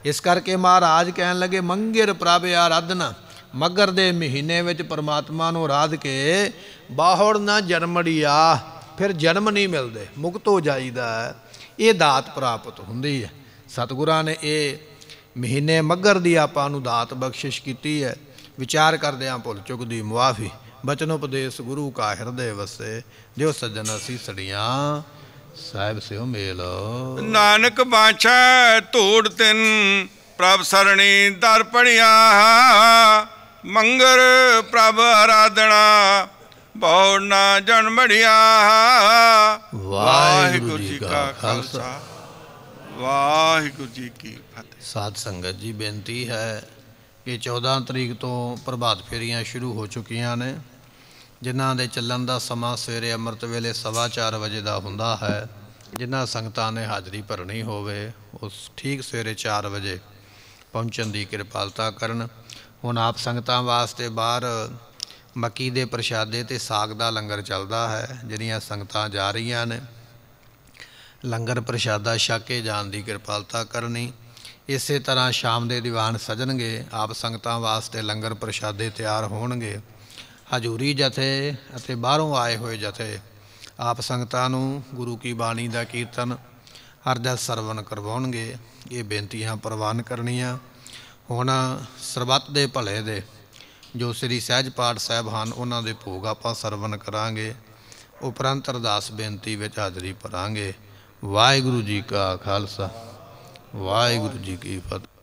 ਇਸ ਕਰਕੇ ਮਹਾਰਾਜ ਕਹਿਣ ਲੱਗੇ ਮੰਗਿਰ ਪ੍ਰਭ ਆਰਾਧਨਾ ਮਗਰ ਦੇ ਮਹੀਨੇ ਵਿੱਚ ਪਰਮਾਤਮਾ ਨੂੰ ਆਰਾਧ ਕੇ ਬਾਹੜ ਨਾ ਜਨਮੜੀਆ ਫਿਰ ਜਨਮ ਨਹੀਂ ਮਿਲਦੇ ਮੁਕਤ ਹੋ ਜਾਈਦਾ ਇਹ ਦਾਤ ਪ੍ਰਾਪਤ ਹੁੰਦੀ ਹੈ ਸਤਿਗੁਰਾਂ ਨੇ ਇਹ ਮਹੀਨੇ ਮੱਗਰ ਦੀ ਆਪਾਂ ਨੂੰ ਦਾਤ ਬਖਸ਼ਿਸ਼ ਕੀਤੀ ਹੈ ਵਿਚਾਰ ਕਰਦਿਆਂ ਭੁੱਲ ਚੁੱਕ ਦੀ ਮੁਆਫੀ ਬਚਨ ਉਪਦੇਸ਼ ਗੁਰੂ ਕਾ ਹਿਰਦੇ ਵਸੇ ਜਿਉ ਸੱਜਣ ਅਸੀਂ ਸੜੀਆਂ ਸਾਹਿਬ ਸਿਓ ਮੇਲ ਨਾਨਕ ਬਾਛਾ ਧੂੜ ਤਿੰਨ ਪ੍ਰਭ ਸਰਣੀ ਦਰ ਪੜਿਆ ਮੰਗਰ ਪ੍ਰਭ ਆਰਾਧਣਾ ਬਹੁ ਨਾ ਮੜਿਆ ਵਾਹਿਗੁਰੂ ਜੀ ਕਾ ਖਾਲਸਾ ਵਾਹਿਗੁਰੂ ਜੀ ਕੀ ਫਤਿਹ ਸਾਧ ਸੰਗਤ ਜੀ ਬੇਨਤੀ ਹੈ ਕਿ 14 ਤਰੀਕ ਤੋਂ ਪ੍ਰਭਾਤ ਫੇਰੀਆਂ ਸ਼ੁਰੂ ਹੋ ਚੁੱਕੀਆਂ ਨੇ ਜਿਨ੍ਹਾਂ ਦੇ ਚੱਲਣ ਦਾ ਸਮਾਂ ਸਵੇਰੇ ਅੰਮ੍ਰਿਤ ਵੇਲੇ 4:15 ਵਜੇ ਦਾ ਹੁੰਦਾ ਹੈ ਜਿਨ੍ਹਾਂ ਸੰਗਤਾਂ ਨੇ ਹਾਜ਼ਰੀ ਭਰਨੀ ਹੋਵੇ ਉਸ ਠੀਕ ਸਵੇਰੇ 4 ਵਜੇ ਪਹੁੰਚਣ ਦੀ ਕਿਰਪਾਲਤਾ ਕਰਨ ਹੁਣ ਆਪ ਸੰਗਤਾਂ ਵਾਸਤੇ ਬਾਹਰ ਮੱਕੀ ਦੇ ਪ੍ਰਸ਼ਾਦੇ ਤੇ ਸਾਗ ਦਾ ਲੰਗਰ ਚੱਲਦਾ ਹੈ ਜਿਹੜੀਆਂ ਸੰਗਤਾਂ ਜਾ ਰਹੀਆਂ ਨੇ ਲੰਗਰ ਪ੍ਰਸ਼ਾਦਾ ਛਕੇ ਜਾਣ ਦੀ ਕਿਰਪਾਲਤਾ ਕਰਨੀ ਇਸੇ ਤਰ੍ਹਾਂ ਸ਼ਾਮ ਦੇ ਦੀਵਾਨ ਸਜਣਗੇ ਆਪ ਸੰਗਤਾਂ ਵਾਸਤੇ ਲੰਗਰ ਪ੍ਰਸ਼ਾਦੇ ਤਿਆਰ ਹੋਣਗੇ ਹਜ਼ੂਰੀ ਜਥੇ ਅਤੇ ਬਾਹਰੋਂ ਆਏ ਹੋਏ ਜਥੇ ਆਪ ਸੰਗਤਾਂ ਨੂੰ ਗੁਰੂ ਕੀ ਬਾਣੀ ਦਾ ਕੀਰਤਨ ਹਰਜਸ ਸਰਵਨ ਕਰਵਾਉਣਗੇ ਇਹ ਬੇਨਤੀਆਂ ਪ੍ਰਵਾਨ ਕਰਨੀਆਂ ਹੁਣ ਸਰਬੱਤ ਦੇ ਭਲੇ ਦੇ ਜੋ ਸ੍ਰੀ ਸਹਿਜ ਪਾਠ ਸਾਹਿਬ ਹਨ ਉਹਨਾਂ ਦੇ ਭੋਗ ਆਪਾਂ ਸਰਵਨ ਕਰਾਂਗੇ ਉਪਰੰਤ ਅਰਦਾਸ ਬੇਨਤੀ ਵਿੱਚ ਹਾਜ਼ਰੀ ਭਰਾਂਗੇ ਵਾਹਿਗੁਰੂ ਜੀ ਕਾ ਖਾਲਸਾ ਵਾਹਿਗੁਰੂ ਜੀ ਕੀ ਫਤਿਹ